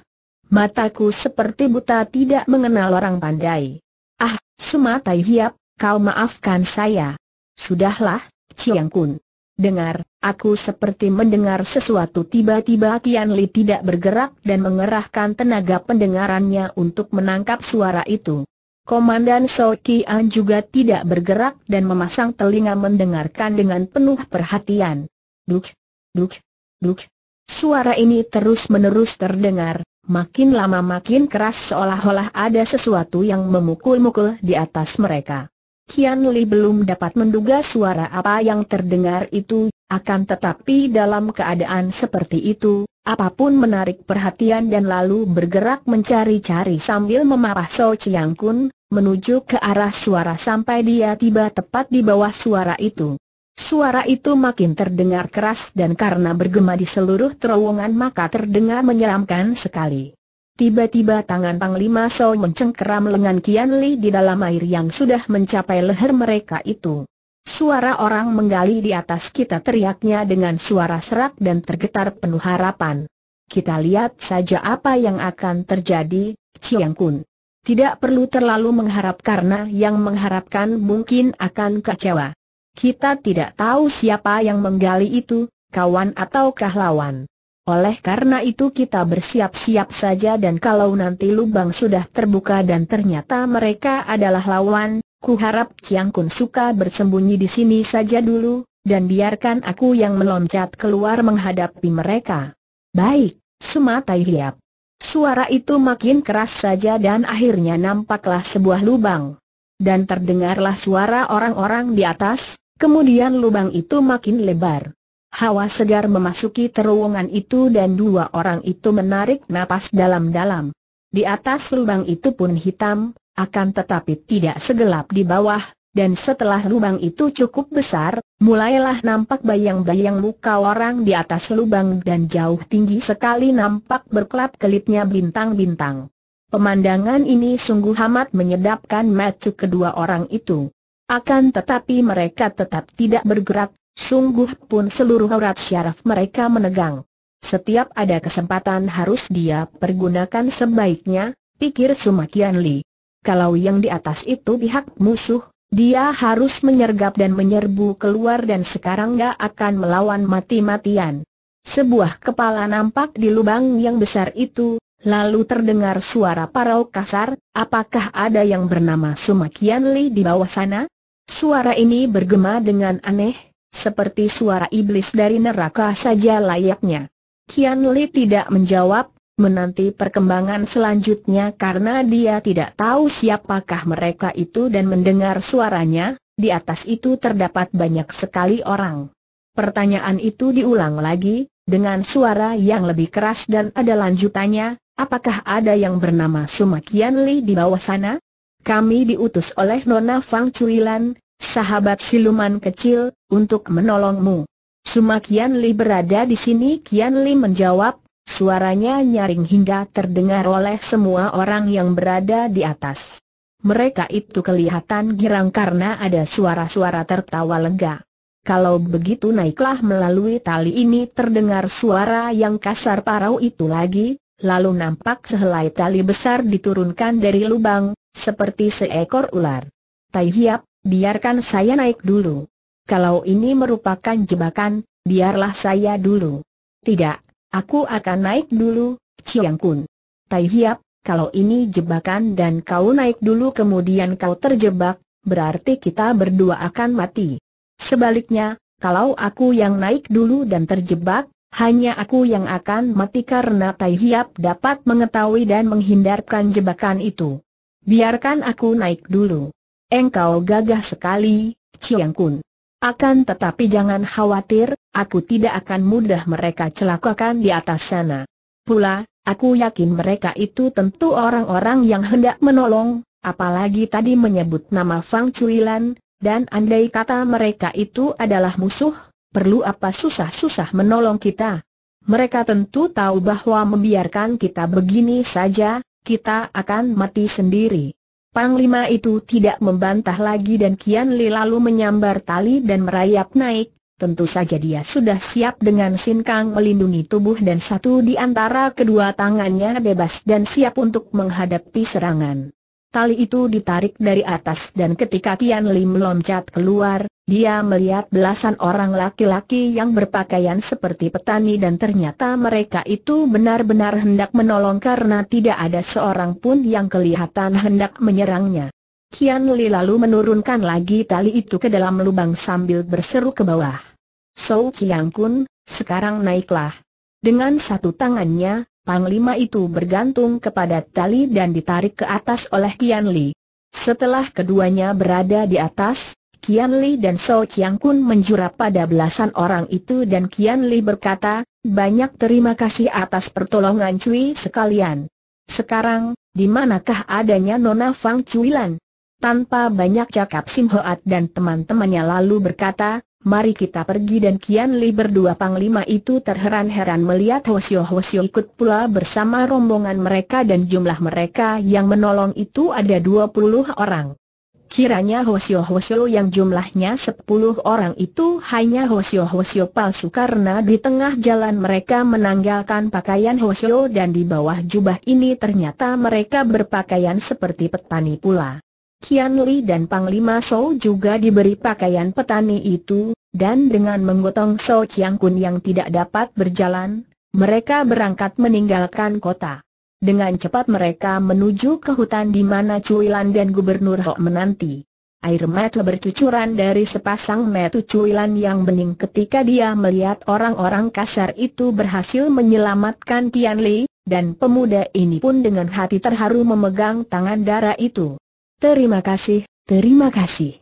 Mataku seperti buta tidak mengenal orang pandai. Ah, Sumatai Hiap, kau maafkan saya. Sudahlah, Chiang Kun. Dengar, aku seperti mendengar sesuatu tiba-tiba Tian Li tidak bergerak dan mengerahkan tenaga pendengarannya untuk menangkap suara itu. Komandan An juga tidak bergerak dan memasang telinga mendengarkan dengan penuh perhatian. Duk, duk, duk. Suara ini terus-menerus terdengar, makin lama makin keras seolah-olah ada sesuatu yang memukul-mukul di atas mereka. Kian Li belum dapat menduga suara apa yang terdengar itu, akan tetapi dalam keadaan seperti itu, apapun menarik perhatian dan lalu bergerak mencari-cari sambil memarah So Chiang Kun, menuju ke arah suara sampai dia tiba tepat di bawah suara itu. Suara itu makin terdengar keras dan karena bergema di seluruh terowongan maka terdengar menyeramkan sekali. Tiba-tiba tangan Panglima So mencengkeram lengan Kian Li di dalam air yang sudah mencapai leher mereka itu. Suara orang menggali di atas kita teriaknya dengan suara serak dan tergetar penuh harapan. Kita lihat saja apa yang akan terjadi, Chiang Kun. Tidak perlu terlalu mengharap karena yang mengharapkan mungkin akan kecewa. Kita tidak tahu siapa yang menggali itu, kawan atau kahlawan. Oleh karena itu kita bersiap-siap saja dan kalau nanti lubang sudah terbuka dan ternyata mereka adalah lawan, ku harap Chiang Kun suka bersembunyi di sini saja dulu, dan biarkan aku yang meloncat keluar menghadapi mereka. Baik, Sumatai Hiap. Suara itu makin keras saja dan akhirnya nampaklah sebuah lubang. Dan terdengarlah suara orang-orang di atas, kemudian lubang itu makin lebar. Hawa segar memasuki terowongan itu dan dua orang itu menarik napas dalam-dalam. Di atas lubang itu pun hitam, akan tetapi tidak segelap di bawah, dan setelah lubang itu cukup besar, mulailah nampak bayang-bayang muka orang di atas lubang dan jauh tinggi sekali nampak berkelap-kelipnya bintang-bintang. Pemandangan ini sungguh amat menyedapkan mata kedua orang itu. Akan tetapi mereka tetap tidak bergerak, sungguh pun seluruh aurat syaraf mereka menegang. Setiap ada kesempatan harus dia pergunakan sebaiknya, pikir Sumakian Li. Kalau yang di atas itu pihak musuh, dia harus menyergap dan menyerbu keluar dan sekarang gak akan melawan mati-matian. Sebuah kepala nampak di lubang yang besar itu, lalu terdengar suara parau kasar, apakah ada yang bernama Sumakian Li di bawah sana? Suara ini bergema dengan aneh, seperti suara iblis dari neraka saja layaknya. Kian Li tidak menjawab, menanti perkembangan selanjutnya karena dia tidak tahu siapakah mereka itu dan mendengar suaranya, di atas itu terdapat banyak sekali orang. Pertanyaan itu diulang lagi, dengan suara yang lebih keras dan ada lanjutannya, apakah ada yang bernama Sumakian Li di bawah sana? Kami diutus oleh Nona Fang Lan, sahabat siluman kecil, untuk menolongmu. Sumakian Li berada di sini Kian Li menjawab, Suaranya nyaring hingga terdengar oleh semua orang yang berada di atas. Mereka itu kelihatan girang karena ada suara-suara tertawa lega. Kalau begitu naiklah melalui tali ini terdengar suara yang kasar parau itu lagi, lalu nampak sehelai tali besar diturunkan dari lubang, seperti seekor ular. Tai Hiap, biarkan saya naik dulu. Kalau ini merupakan jebakan, biarlah saya dulu. Tidak, Aku akan naik dulu, Chiang Kun. Tai Hiap, kalau ini jebakan dan kau naik dulu kemudian kau terjebak, berarti kita berdua akan mati. Sebaliknya, kalau aku yang naik dulu dan terjebak, hanya aku yang akan mati karena Tai Hiap dapat mengetahui dan menghindarkan jebakan itu. Biarkan aku naik dulu. Engkau gagah sekali, Chiang Kun. Akan tetapi jangan khawatir, aku tidak akan mudah mereka celakakan di atas sana. Pula, aku yakin mereka itu tentu orang-orang yang hendak menolong, apalagi tadi menyebut nama Fang Cuilan, dan andai kata mereka itu adalah musuh, perlu apa susah-susah menolong kita. Mereka tentu tahu bahwa membiarkan kita begini saja, kita akan mati sendiri. Panglima itu tidak membantah lagi dan Kian Li lalu menyambar tali dan merayap naik. Tentu saja dia sudah siap dengan Sin Kang melindungi tubuh dan satu di antara kedua tangannya bebas dan siap untuk menghadapi serangan. Tali itu ditarik dari atas dan ketika Tian Li meloncat keluar, dia melihat belasan orang laki-laki yang berpakaian seperti petani dan ternyata mereka itu benar-benar hendak menolong karena tidak ada seorang pun yang kelihatan hendak menyerangnya. Tian Li lalu menurunkan lagi tali itu ke dalam lubang sambil berseru ke bawah. So Chiang Kun, sekarang naiklah. Dengan satu tangannya, Panglima itu bergantung kepada tali dan ditarik ke atas oleh Kian Li. Setelah keduanya berada di atas, Kian Li dan So Chiang Kun menjura pada belasan orang itu dan Kian Li berkata, banyak terima kasih atas pertolongan Cui sekalian. Sekarang, di manakah adanya Nona Fang Cui Lan? Tanpa banyak cakap Sim Hoat dan teman-temannya lalu berkata, mari kita pergi dan Kian Li berdua panglima itu terheran-heran melihat Hosio Hosio ikut pula bersama rombongan mereka dan jumlah mereka yang menolong itu ada dua puluh orang. Kiranya Hosio Hosio yang jumlahnya sepuluh orang itu hanya Hosio Hosio palsu karena di tengah jalan mereka menanggalkan pakaian Hosio dan di bawah jubah ini ternyata mereka berpakaian seperti petani pula. Kian Li dan Panglima So juga diberi pakaian petani itu, dan dengan menggotong So Chiang Kun yang tidak dapat berjalan, mereka berangkat meninggalkan kota. Dengan cepat mereka menuju ke hutan di mana Cui Lan dan Gubernur Ho menanti. Air mata bercucuran dari sepasang mata Cui Lan yang bening ketika dia melihat orang-orang kasar itu berhasil menyelamatkan Kian Li, dan pemuda ini pun dengan hati terharu memegang tangan darah itu. Terima kasih, terima kasih.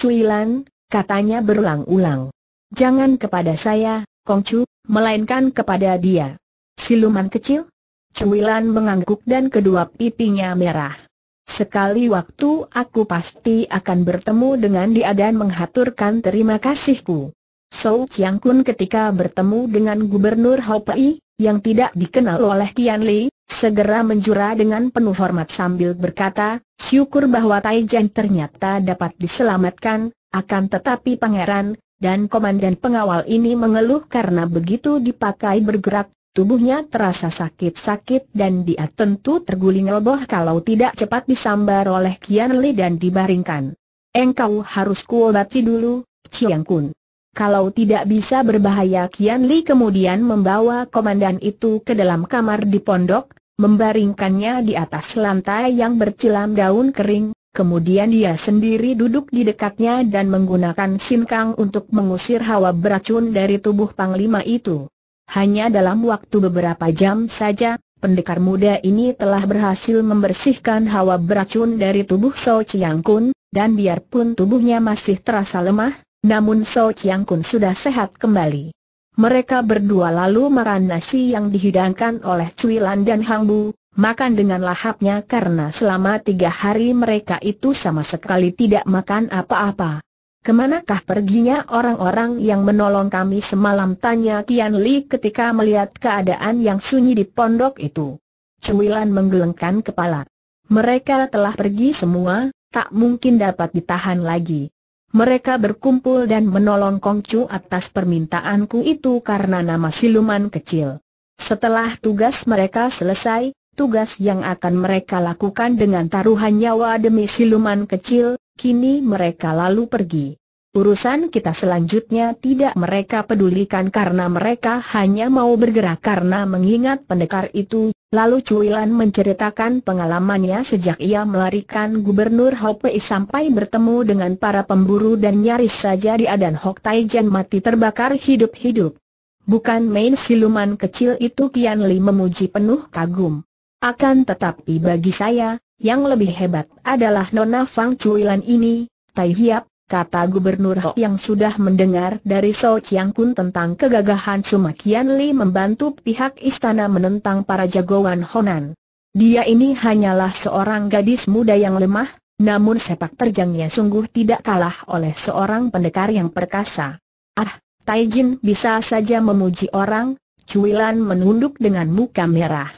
Cuilan, katanya berulang-ulang. Jangan kepada saya, Kongcu, melainkan kepada dia. Siluman kecil? Cuilan mengangguk dan kedua pipinya merah. Sekali waktu aku pasti akan bertemu dengan dia dan menghaturkan terima kasihku. Sou Chiang Kun ketika bertemu dengan Gubernur Hopei, yang tidak dikenal oleh Tian Li, Segera menjura dengan penuh hormat sambil berkata, syukur bahwa Taijan ternyata dapat diselamatkan, akan tetapi pangeran, dan komandan pengawal ini mengeluh karena begitu dipakai bergerak, tubuhnya terasa sakit-sakit dan dia tentu terguling roboh kalau tidak cepat disambar oleh Kian Li dan dibaringkan. Engkau harus kuobati dulu, Chiang Kun. Kalau tidak bisa berbahaya Kian Li kemudian membawa komandan itu ke dalam kamar di pondok, membaringkannya di atas lantai yang bercilam daun kering, kemudian dia sendiri duduk di dekatnya dan menggunakan sinkang untuk mengusir hawa beracun dari tubuh Panglima itu. Hanya dalam waktu beberapa jam saja, pendekar muda ini telah berhasil membersihkan hawa beracun dari tubuh So Chiang Kun, dan biarpun tubuhnya masih terasa lemah, namun So Chiang Kun sudah sehat kembali. Mereka berdua lalu makan nasi yang dihidangkan oleh Cui Lan dan Hang Bu, makan dengan lahapnya karena selama tiga hari mereka itu sama sekali tidak makan apa-apa. Kemanakah perginya orang-orang yang menolong kami semalam tanya Tian Li ketika melihat keadaan yang sunyi di pondok itu. Cui Lan menggelengkan kepala. Mereka telah pergi semua, tak mungkin dapat ditahan lagi. Mereka berkumpul dan menolong Kongcu atas permintaanku itu karena nama siluman kecil. Setelah tugas mereka selesai, tugas yang akan mereka lakukan dengan taruhan nyawa demi siluman kecil, kini mereka lalu pergi. Urusan kita selanjutnya tidak mereka pedulikan karena mereka hanya mau bergerak karena mengingat pendekar itu. Lalu Cuilan menceritakan pengalamannya sejak ia melarikan Gubernur Hopei sampai bertemu dengan para pemburu dan nyaris saja dia dan Hok Taijan mati terbakar hidup-hidup. Bukan main siluman kecil itu Kian Li memuji penuh kagum. Akan tetapi bagi saya, yang lebih hebat adalah Nona Fang Cuilan ini, Tai Hiap, kata Gubernur Ho yang sudah mendengar dari So Chiang Kun tentang kegagahan Suma Kian Li membantu pihak istana menentang para jagoan Honan. Dia ini hanyalah seorang gadis muda yang lemah, namun sepak terjangnya sungguh tidak kalah oleh seorang pendekar yang perkasa. Ah, Taijin bisa saja memuji orang, Cuilan menunduk dengan muka merah.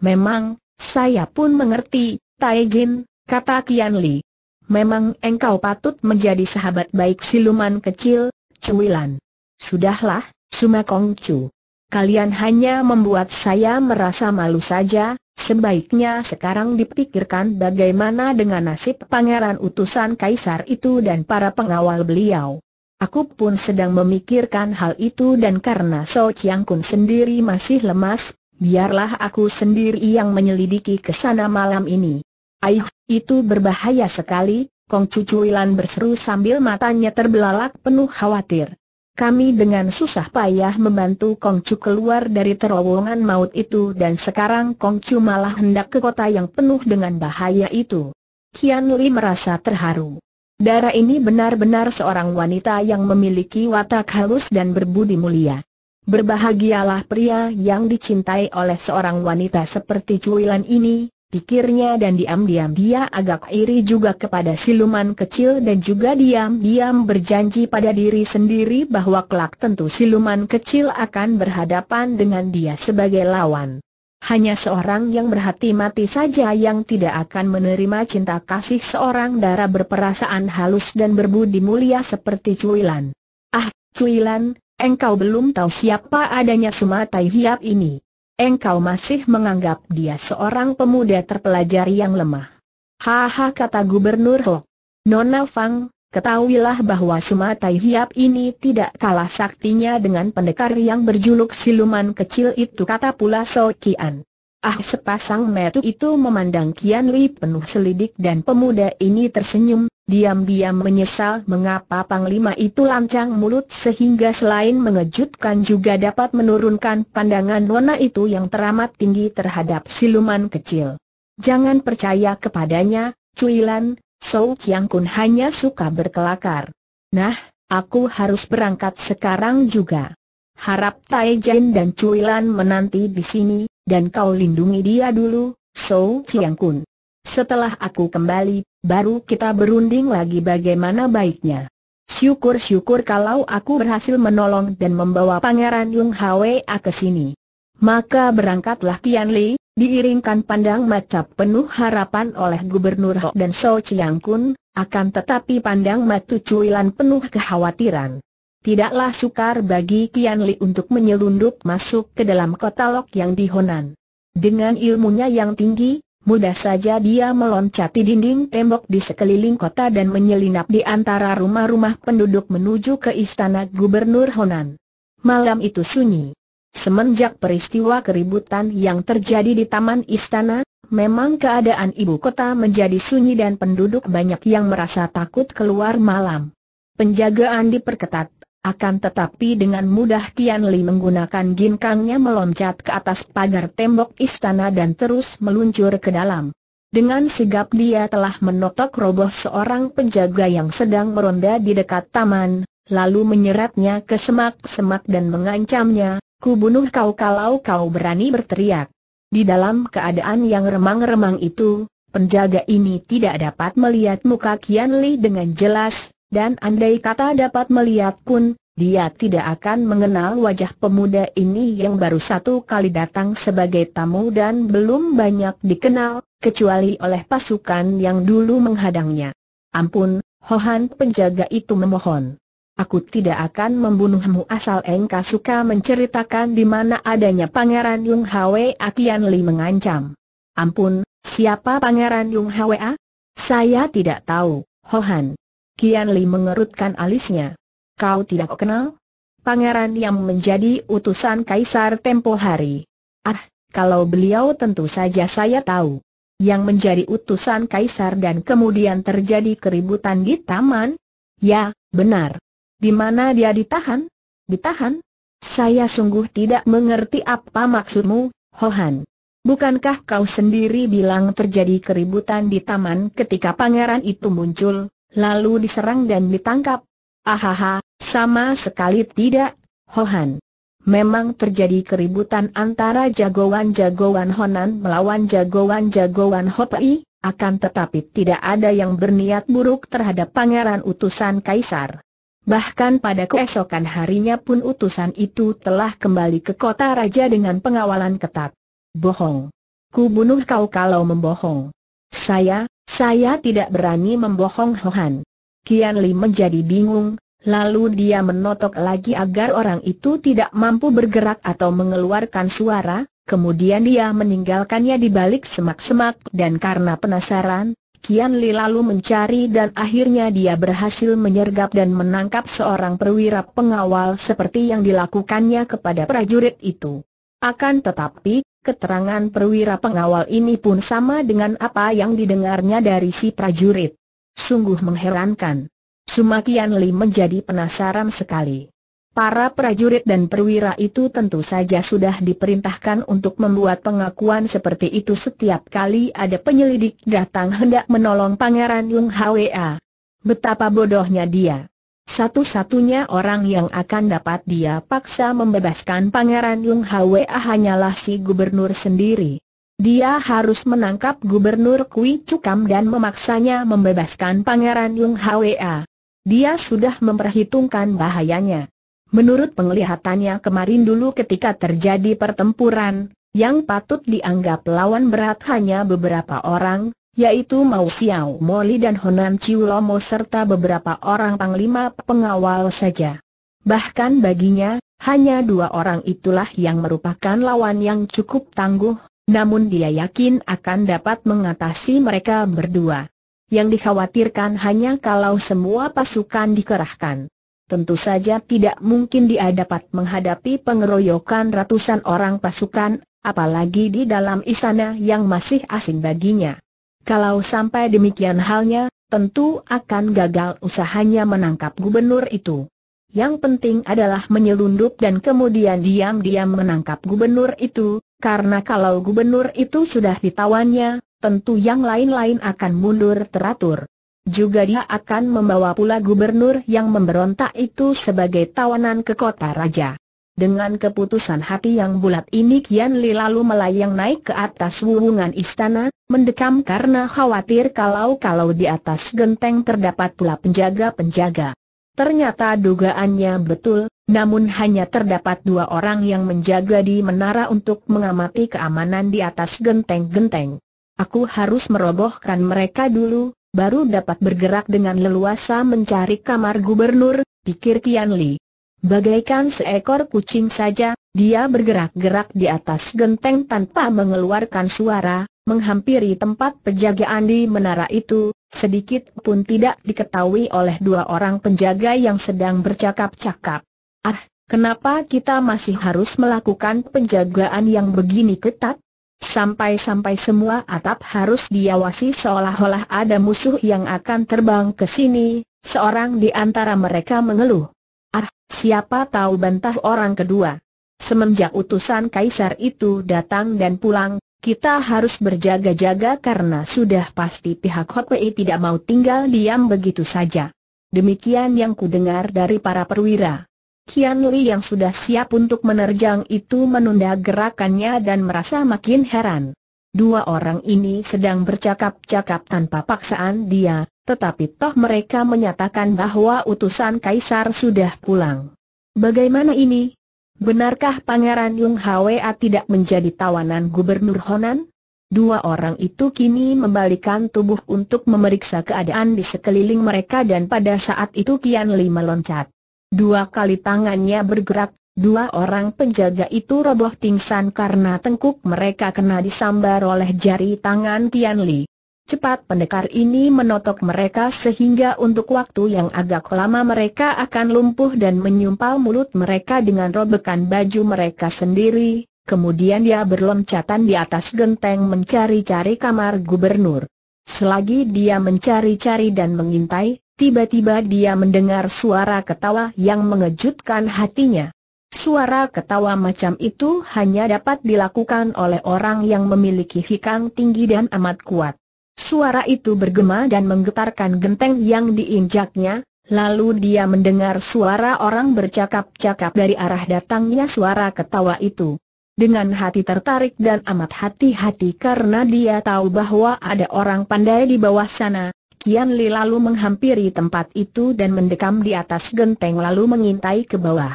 Memang, saya pun mengerti, Taijin, kata Kian Li memang engkau patut menjadi sahabat baik siluman kecil, Cuilan. Sudahlah, Sumakong Chu. Kalian hanya membuat saya merasa malu saja, sebaiknya sekarang dipikirkan bagaimana dengan nasib pangeran utusan kaisar itu dan para pengawal beliau. Aku pun sedang memikirkan hal itu dan karena So Chiang Kun sendiri masih lemas, biarlah aku sendiri yang menyelidiki kesana malam ini. Aih, itu berbahaya sekali, Kong Cucu Ilan berseru sambil matanya terbelalak penuh khawatir. Kami dengan susah payah membantu Kong Cu keluar dari terowongan maut itu dan sekarang Kong Cu malah hendak ke kota yang penuh dengan bahaya itu. Kian Li merasa terharu. Dara ini benar-benar seorang wanita yang memiliki watak halus dan berbudi mulia. Berbahagialah pria yang dicintai oleh seorang wanita seperti Cuilan ini, pikirnya dan diam-diam dia agak iri juga kepada siluman kecil dan juga diam-diam berjanji pada diri sendiri bahwa kelak tentu siluman kecil akan berhadapan dengan dia sebagai lawan. Hanya seorang yang berhati mati saja yang tidak akan menerima cinta kasih seorang darah berperasaan halus dan berbudi mulia seperti Cuilan. Ah, Cuilan, engkau belum tahu siapa adanya Sumatai Hiap ini. Engkau masih menganggap dia seorang pemuda terpelajar yang lemah. Haha kata Gubernur Ho. Nona Fang, ketahuilah bahwa Sumatai Hiap ini tidak kalah saktinya dengan pendekar yang berjuluk siluman kecil itu kata pula So Kian. Ah sepasang metu itu memandang Kian Li penuh selidik dan pemuda ini tersenyum, diam-diam menyesal mengapa Panglima itu lancang mulut sehingga selain mengejutkan juga dapat menurunkan pandangan nona itu yang teramat tinggi terhadap siluman kecil. Jangan percaya kepadanya, Cuilan, Sou Chiang Kun hanya suka berkelakar. Nah, aku harus berangkat sekarang juga. Harap Tai Jin dan Cuilan menanti di sini, dan kau lindungi dia dulu, So Chiang Kun. Setelah aku kembali, baru kita berunding lagi bagaimana baiknya. Syukur-syukur kalau aku berhasil menolong dan membawa Pangeran Yung Hwa ke sini. Maka berangkatlah Tian Li, diiringkan pandang mata penuh harapan oleh Gubernur Ho dan So Chiang Kun, akan tetapi pandang mata cuilan penuh kekhawatiran tidaklah sukar bagi Kian Li untuk menyelundup masuk ke dalam kota Lok yang di Honan. Dengan ilmunya yang tinggi, mudah saja dia meloncati dinding tembok di sekeliling kota dan menyelinap di antara rumah-rumah penduduk menuju ke istana gubernur Honan. Malam itu sunyi. Semenjak peristiwa keributan yang terjadi di taman istana, memang keadaan ibu kota menjadi sunyi dan penduduk banyak yang merasa takut keluar malam. Penjagaan diperketat akan tetapi dengan mudah Tian Li menggunakan ginkangnya meloncat ke atas pagar tembok istana dan terus meluncur ke dalam. Dengan sigap dia telah menotok roboh seorang penjaga yang sedang meronda di dekat taman, lalu menyeretnya ke semak-semak dan mengancamnya, ku bunuh kau kalau kau berani berteriak. Di dalam keadaan yang remang-remang itu, penjaga ini tidak dapat melihat muka Kian Li dengan jelas, dan andai kata dapat melihat pun, dia tidak akan mengenal wajah pemuda ini yang baru satu kali datang sebagai tamu dan belum banyak dikenal, kecuali oleh pasukan yang dulu menghadangnya. Ampun, Hohan penjaga itu memohon. Aku tidak akan membunuhmu asal engkau suka menceritakan di mana adanya Pangeran Yung Hwe Atian Li mengancam. Ampun, siapa Pangeran Yung Hwa? Ah? Saya tidak tahu, Hohan. Kian Li mengerutkan alisnya. Kau tidak kenal? Pangeran yang menjadi utusan kaisar tempo hari. Ah, kalau beliau tentu saja saya tahu. Yang menjadi utusan kaisar dan kemudian terjadi keributan di taman? Ya, benar. Di mana dia ditahan? Ditahan? Saya sungguh tidak mengerti apa maksudmu, Hohan. Bukankah kau sendiri bilang terjadi keributan di taman ketika pangeran itu muncul? lalu diserang dan ditangkap. Ahaha, sama sekali tidak, Hohan. Memang terjadi keributan antara jagoan-jagoan Honan melawan jagoan-jagoan Hopei, akan tetapi tidak ada yang berniat buruk terhadap pangeran utusan kaisar. Bahkan pada keesokan harinya pun utusan itu telah kembali ke kota raja dengan pengawalan ketat. Bohong. Ku bunuh kau kalau membohong. Saya, saya tidak berani membohong Hohan. Kian Li menjadi bingung, lalu dia menotok lagi agar orang itu tidak mampu bergerak atau mengeluarkan suara, kemudian dia meninggalkannya di balik semak-semak dan karena penasaran, Kian Li lalu mencari dan akhirnya dia berhasil menyergap dan menangkap seorang perwira pengawal seperti yang dilakukannya kepada prajurit itu. Akan tetapi, Keterangan perwira pengawal ini pun sama dengan apa yang didengarnya dari si prajurit. Sungguh mengherankan. Sumakian Li menjadi penasaran sekali. Para prajurit dan perwira itu tentu saja sudah diperintahkan untuk membuat pengakuan seperti itu setiap kali ada penyelidik datang hendak menolong Pangeran Yung Hwa. Betapa bodohnya dia. Satu-satunya orang yang akan dapat dia paksa membebaskan Pangeran Yung Hwa hanyalah si gubernur sendiri. Dia harus menangkap gubernur Kui Chukam dan memaksanya membebaskan Pangeran Yung Hwa. Dia sudah memperhitungkan bahayanya. Menurut penglihatannya kemarin dulu ketika terjadi pertempuran, yang patut dianggap lawan berat hanya beberapa orang, yaitu Mao Xiao Moli dan Honan Chiu Lomo serta beberapa orang panglima pengawal saja. Bahkan baginya, hanya dua orang itulah yang merupakan lawan yang cukup tangguh, namun dia yakin akan dapat mengatasi mereka berdua. Yang dikhawatirkan hanya kalau semua pasukan dikerahkan. Tentu saja tidak mungkin dia dapat menghadapi pengeroyokan ratusan orang pasukan, apalagi di dalam istana yang masih asing baginya. Kalau sampai demikian halnya, tentu akan gagal usahanya menangkap gubernur itu. Yang penting adalah menyelundup dan kemudian diam-diam menangkap gubernur itu, karena kalau gubernur itu sudah ditawannya, tentu yang lain-lain akan mundur teratur. Juga dia akan membawa pula gubernur yang memberontak itu sebagai tawanan ke kota raja. Dengan keputusan hati yang bulat ini Kian Li lalu melayang naik ke atas wuwungan istana, mendekam karena khawatir kalau-kalau di atas genteng terdapat pula penjaga-penjaga. Ternyata dugaannya betul, namun hanya terdapat dua orang yang menjaga di menara untuk mengamati keamanan di atas genteng-genteng. Aku harus merobohkan mereka dulu, baru dapat bergerak dengan leluasa mencari kamar gubernur, pikir Kian Li. Bagaikan seekor kucing saja, dia bergerak-gerak di atas genteng tanpa mengeluarkan suara, menghampiri tempat penjagaan di menara itu, sedikit pun tidak diketahui oleh dua orang penjaga yang sedang bercakap-cakap. Ah, kenapa kita masih harus melakukan penjagaan yang begini ketat? Sampai-sampai semua atap harus diawasi seolah-olah ada musuh yang akan terbang ke sini, seorang di antara mereka mengeluh. Ah, siapa tahu bantah orang kedua. Semenjak utusan kaisar itu datang dan pulang, kita harus berjaga-jaga karena sudah pasti pihak Hokwei tidak mau tinggal diam begitu saja. Demikian yang kudengar dari para perwira. Kian Li yang sudah siap untuk menerjang itu menunda gerakannya dan merasa makin heran. Dua orang ini sedang bercakap-cakap tanpa paksaan dia, tetapi toh mereka menyatakan bahwa utusan kaisar sudah pulang. Bagaimana ini? Benarkah Pangeran Yung Hwa tidak menjadi tawanan Gubernur Honan? Dua orang itu kini membalikan tubuh untuk memeriksa keadaan di sekeliling mereka dan pada saat itu Kian Li meloncat. Dua kali tangannya bergerak, dua orang penjaga itu roboh pingsan karena tengkuk mereka kena disambar oleh jari tangan Kian Li. Cepat pendekar ini menotok mereka sehingga untuk waktu yang agak lama mereka akan lumpuh dan menyumpal mulut mereka dengan robekan baju mereka sendiri, kemudian dia berloncatan di atas genteng mencari-cari kamar gubernur. Selagi dia mencari-cari dan mengintai, tiba-tiba dia mendengar suara ketawa yang mengejutkan hatinya. Suara ketawa macam itu hanya dapat dilakukan oleh orang yang memiliki hikang tinggi dan amat kuat. Suara itu bergema dan menggetarkan genteng yang diinjaknya, lalu dia mendengar suara orang bercakap-cakap dari arah datangnya suara ketawa itu. Dengan hati tertarik dan amat hati-hati karena dia tahu bahwa ada orang pandai di bawah sana, Kian Li lalu menghampiri tempat itu dan mendekam di atas genteng lalu mengintai ke bawah.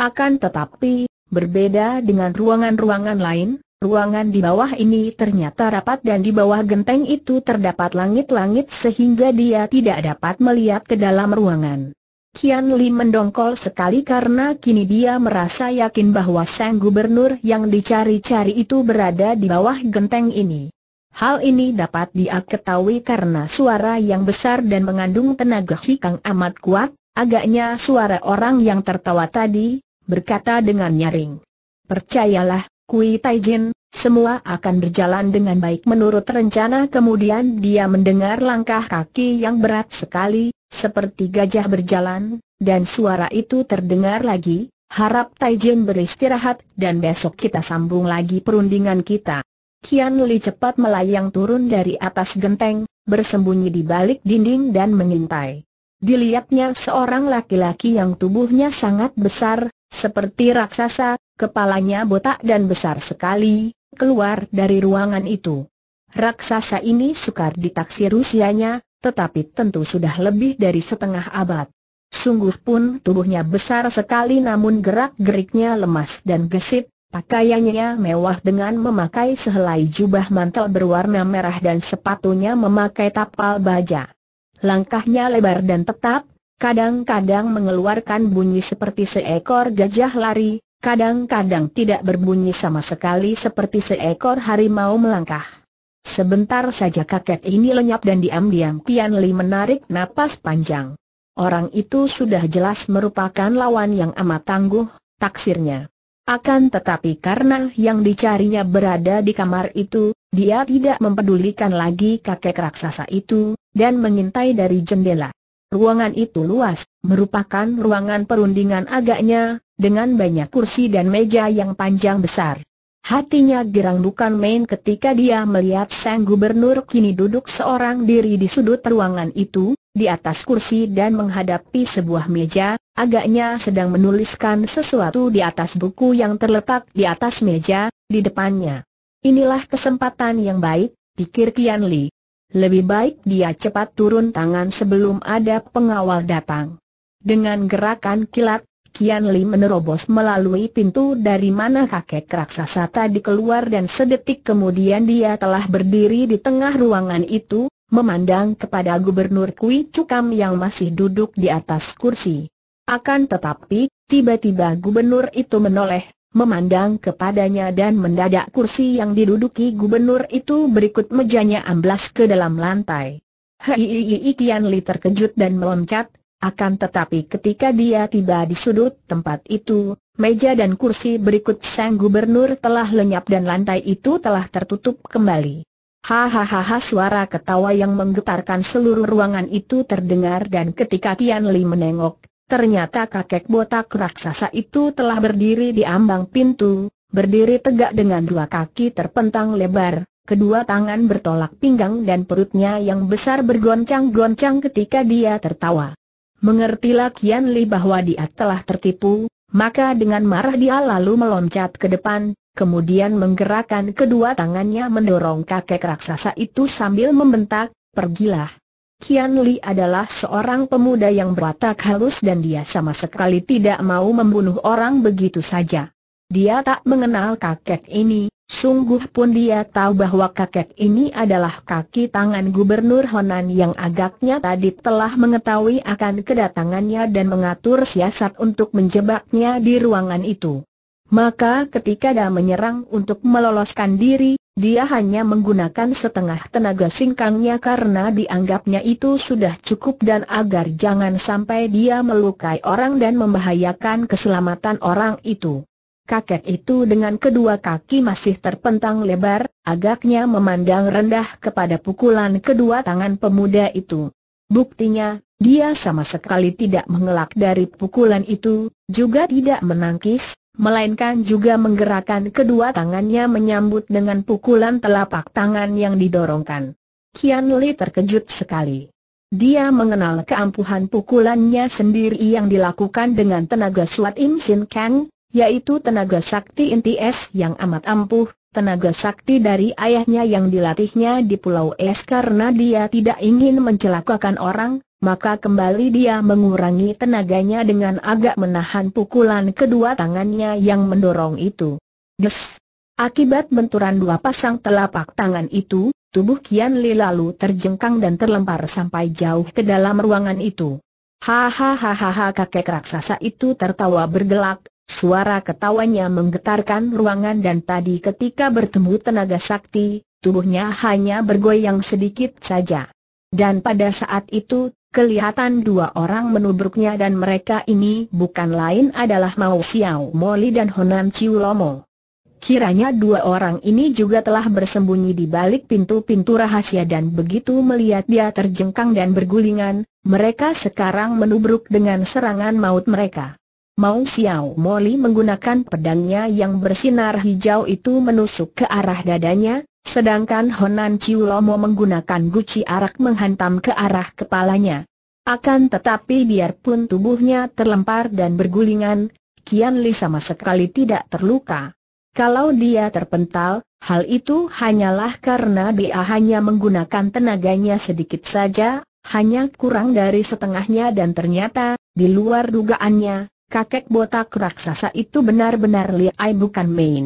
Akan tetapi, berbeda dengan ruangan-ruangan lain, Ruangan di bawah ini ternyata rapat dan di bawah genteng itu terdapat langit-langit sehingga dia tidak dapat melihat ke dalam ruangan. Kian Li mendongkol sekali karena kini dia merasa yakin bahwa sang gubernur yang dicari-cari itu berada di bawah genteng ini. Hal ini dapat dia ketahui karena suara yang besar dan mengandung tenaga hikang amat kuat, agaknya suara orang yang tertawa tadi, berkata dengan nyaring. Percayalah, Kui Taijin, semua akan berjalan dengan baik menurut rencana kemudian dia mendengar langkah kaki yang berat sekali, seperti gajah berjalan, dan suara itu terdengar lagi, harap Taijin beristirahat dan besok kita sambung lagi perundingan kita. Kian Li cepat melayang turun dari atas genteng, bersembunyi di balik dinding dan mengintai. Dilihatnya seorang laki-laki yang tubuhnya sangat besar, seperti raksasa, kepalanya botak dan besar sekali, keluar dari ruangan itu. Raksasa ini sukar ditaksir usianya, tetapi tentu sudah lebih dari setengah abad. Sungguh pun tubuhnya besar sekali namun gerak-geriknya lemas dan gesit, pakaiannya mewah dengan memakai sehelai jubah mantel berwarna merah dan sepatunya memakai tapal baja. Langkahnya lebar dan tetap, kadang-kadang mengeluarkan bunyi seperti seekor gajah lari, kadang-kadang tidak berbunyi sama sekali seperti seekor harimau melangkah. Sebentar saja kakek ini lenyap dan diam-diam Tian Li menarik napas panjang. Orang itu sudah jelas merupakan lawan yang amat tangguh, taksirnya. Akan tetapi karena yang dicarinya berada di kamar itu, dia tidak mempedulikan lagi kakek raksasa itu, dan mengintai dari jendela. Ruangan itu luas, merupakan ruangan perundingan agaknya, dengan banyak kursi dan meja yang panjang besar. Hatinya gerang bukan main ketika dia melihat sang gubernur kini duduk seorang diri di sudut ruangan itu, di atas kursi dan menghadapi sebuah meja, agaknya sedang menuliskan sesuatu di atas buku yang terletak di atas meja, di depannya. Inilah kesempatan yang baik, pikir Kian Li lebih baik dia cepat turun tangan sebelum ada pengawal datang. Dengan gerakan kilat, Kian Li menerobos melalui pintu dari mana kakek raksasa tadi keluar dan sedetik kemudian dia telah berdiri di tengah ruangan itu, memandang kepada Gubernur Kui Cukam yang masih duduk di atas kursi. Akan tetapi, tiba-tiba gubernur itu menoleh, memandang kepadanya dan mendadak kursi yang diduduki gubernur itu berikut mejanya amblas ke dalam lantai. Hei Tianli Li terkejut dan meloncat, akan tetapi ketika dia tiba di sudut tempat itu, meja dan kursi berikut sang gubernur telah lenyap dan lantai itu telah tertutup kembali. Hahaha suara ketawa yang menggetarkan seluruh ruangan itu terdengar dan ketika Tian Li menengok, Ternyata kakek botak raksasa itu telah berdiri di ambang pintu, berdiri tegak dengan dua kaki terpentang lebar, kedua tangan bertolak pinggang dan perutnya yang besar bergoncang-goncang ketika dia tertawa. Mengertilah Kian Li bahwa dia telah tertipu, maka dengan marah dia lalu meloncat ke depan, kemudian menggerakkan kedua tangannya mendorong kakek raksasa itu sambil membentak, pergilah. Kian Li adalah seorang pemuda yang berwatak halus dan dia sama sekali tidak mau membunuh orang begitu saja. Dia tak mengenal kakek ini, sungguh pun dia tahu bahwa kakek ini adalah kaki tangan Gubernur Honan yang agaknya tadi telah mengetahui akan kedatangannya dan mengatur siasat untuk menjebaknya di ruangan itu. Maka ketika dia menyerang untuk meloloskan diri, dia hanya menggunakan setengah tenaga singkangnya karena dianggapnya itu sudah cukup dan agar jangan sampai dia melukai orang dan membahayakan keselamatan orang itu. Kakek itu dengan kedua kaki masih terpentang lebar, agaknya memandang rendah kepada pukulan kedua tangan pemuda itu. Buktinya, dia sama sekali tidak mengelak dari pukulan itu, juga tidak menangkis, melainkan juga menggerakkan kedua tangannya menyambut dengan pukulan telapak tangan yang didorongkan. Kian Li terkejut sekali. Dia mengenal keampuhan pukulannya sendiri yang dilakukan dengan tenaga suat Im Sin Kang, yaitu tenaga sakti Inti Es yang amat ampuh, tenaga sakti dari ayahnya yang dilatihnya di Pulau Es karena dia tidak ingin mencelakakan orang, maka kembali dia mengurangi tenaganya dengan agak menahan pukulan kedua tangannya yang mendorong itu. Des! Akibat benturan dua pasang telapak tangan itu, tubuh Kian Li lalu terjengkang dan terlempar sampai jauh ke dalam ruangan itu. Hahaha kakek raksasa itu tertawa bergelak, Suara ketawanya menggetarkan ruangan dan tadi ketika bertemu tenaga sakti, tubuhnya hanya bergoyang sedikit saja. Dan pada saat itu, Kelihatan dua orang menubruknya dan mereka ini bukan lain adalah Mao Xiao Moli dan Honan Chiu Lomo. Kiranya dua orang ini juga telah bersembunyi di balik pintu-pintu rahasia dan begitu melihat dia terjengkang dan bergulingan, mereka sekarang menubruk dengan serangan maut mereka. Mao Xiao Moli menggunakan pedangnya yang bersinar hijau itu menusuk ke arah dadanya, Sedangkan Honan Chiulomo menggunakan guci arak menghantam ke arah kepalanya. Akan tetapi biarpun tubuhnya terlempar dan bergulingan, Kian Li sama sekali tidak terluka. Kalau dia terpental, hal itu hanyalah karena dia hanya menggunakan tenaganya sedikit saja, hanya kurang dari setengahnya dan ternyata, di luar dugaannya, kakek botak raksasa itu benar-benar liai bukan main.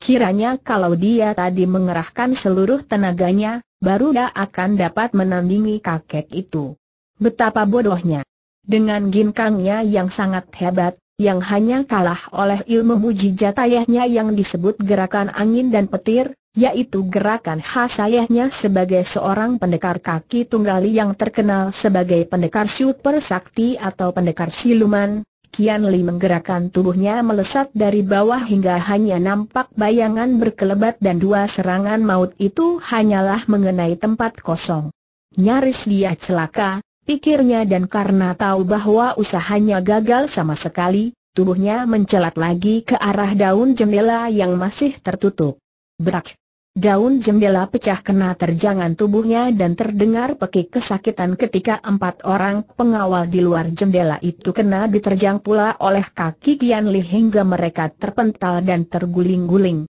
Kiranya kalau dia tadi mengerahkan seluruh tenaganya, baru dia akan dapat menandingi kakek itu. Betapa bodohnya. Dengan ginkangnya yang sangat hebat, yang hanya kalah oleh ilmu mujizat ayahnya yang disebut gerakan angin dan petir, yaitu gerakan khas ayahnya sebagai seorang pendekar kaki tunggali yang terkenal sebagai pendekar super sakti atau pendekar siluman, Kian Li menggerakkan tubuhnya melesat dari bawah hingga hanya nampak bayangan berkelebat dan dua serangan maut itu hanyalah mengenai tempat kosong. Nyaris dia celaka, pikirnya dan karena tahu bahwa usahanya gagal sama sekali, tubuhnya mencelat lagi ke arah daun jendela yang masih tertutup. Berak, Daun jendela pecah kena terjangan tubuhnya dan terdengar pekik kesakitan ketika empat orang pengawal di luar jendela itu kena diterjang pula oleh kaki Kian Li hingga mereka terpental dan terguling-guling.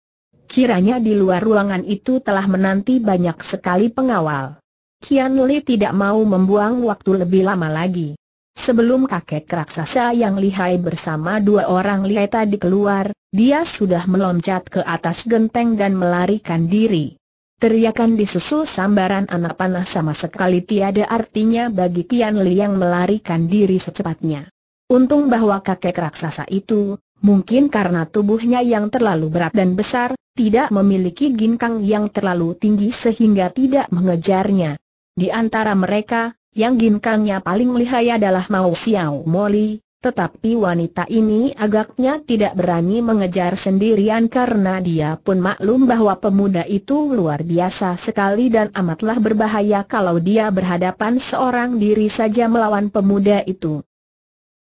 Kiranya di luar ruangan itu telah menanti banyak sekali pengawal. Kian Li tidak mau membuang waktu lebih lama lagi. Sebelum kakek raksasa yang lihai bersama dua orang lihai tadi keluar, dia sudah meloncat ke atas genteng dan melarikan diri. Teriakan disusul sambaran anak panah sama sekali tiada artinya bagi Tian Li yang melarikan diri secepatnya. Untung bahwa kakek raksasa itu, mungkin karena tubuhnya yang terlalu berat dan besar, tidak memiliki ginkang yang terlalu tinggi sehingga tidak mengejarnya. Di antara mereka, yang ginkangnya paling lihai adalah Mao Xiao Moli, tetapi wanita ini agaknya tidak berani mengejar sendirian karena dia pun maklum bahwa pemuda itu luar biasa sekali dan amatlah berbahaya kalau dia berhadapan seorang diri saja melawan pemuda itu.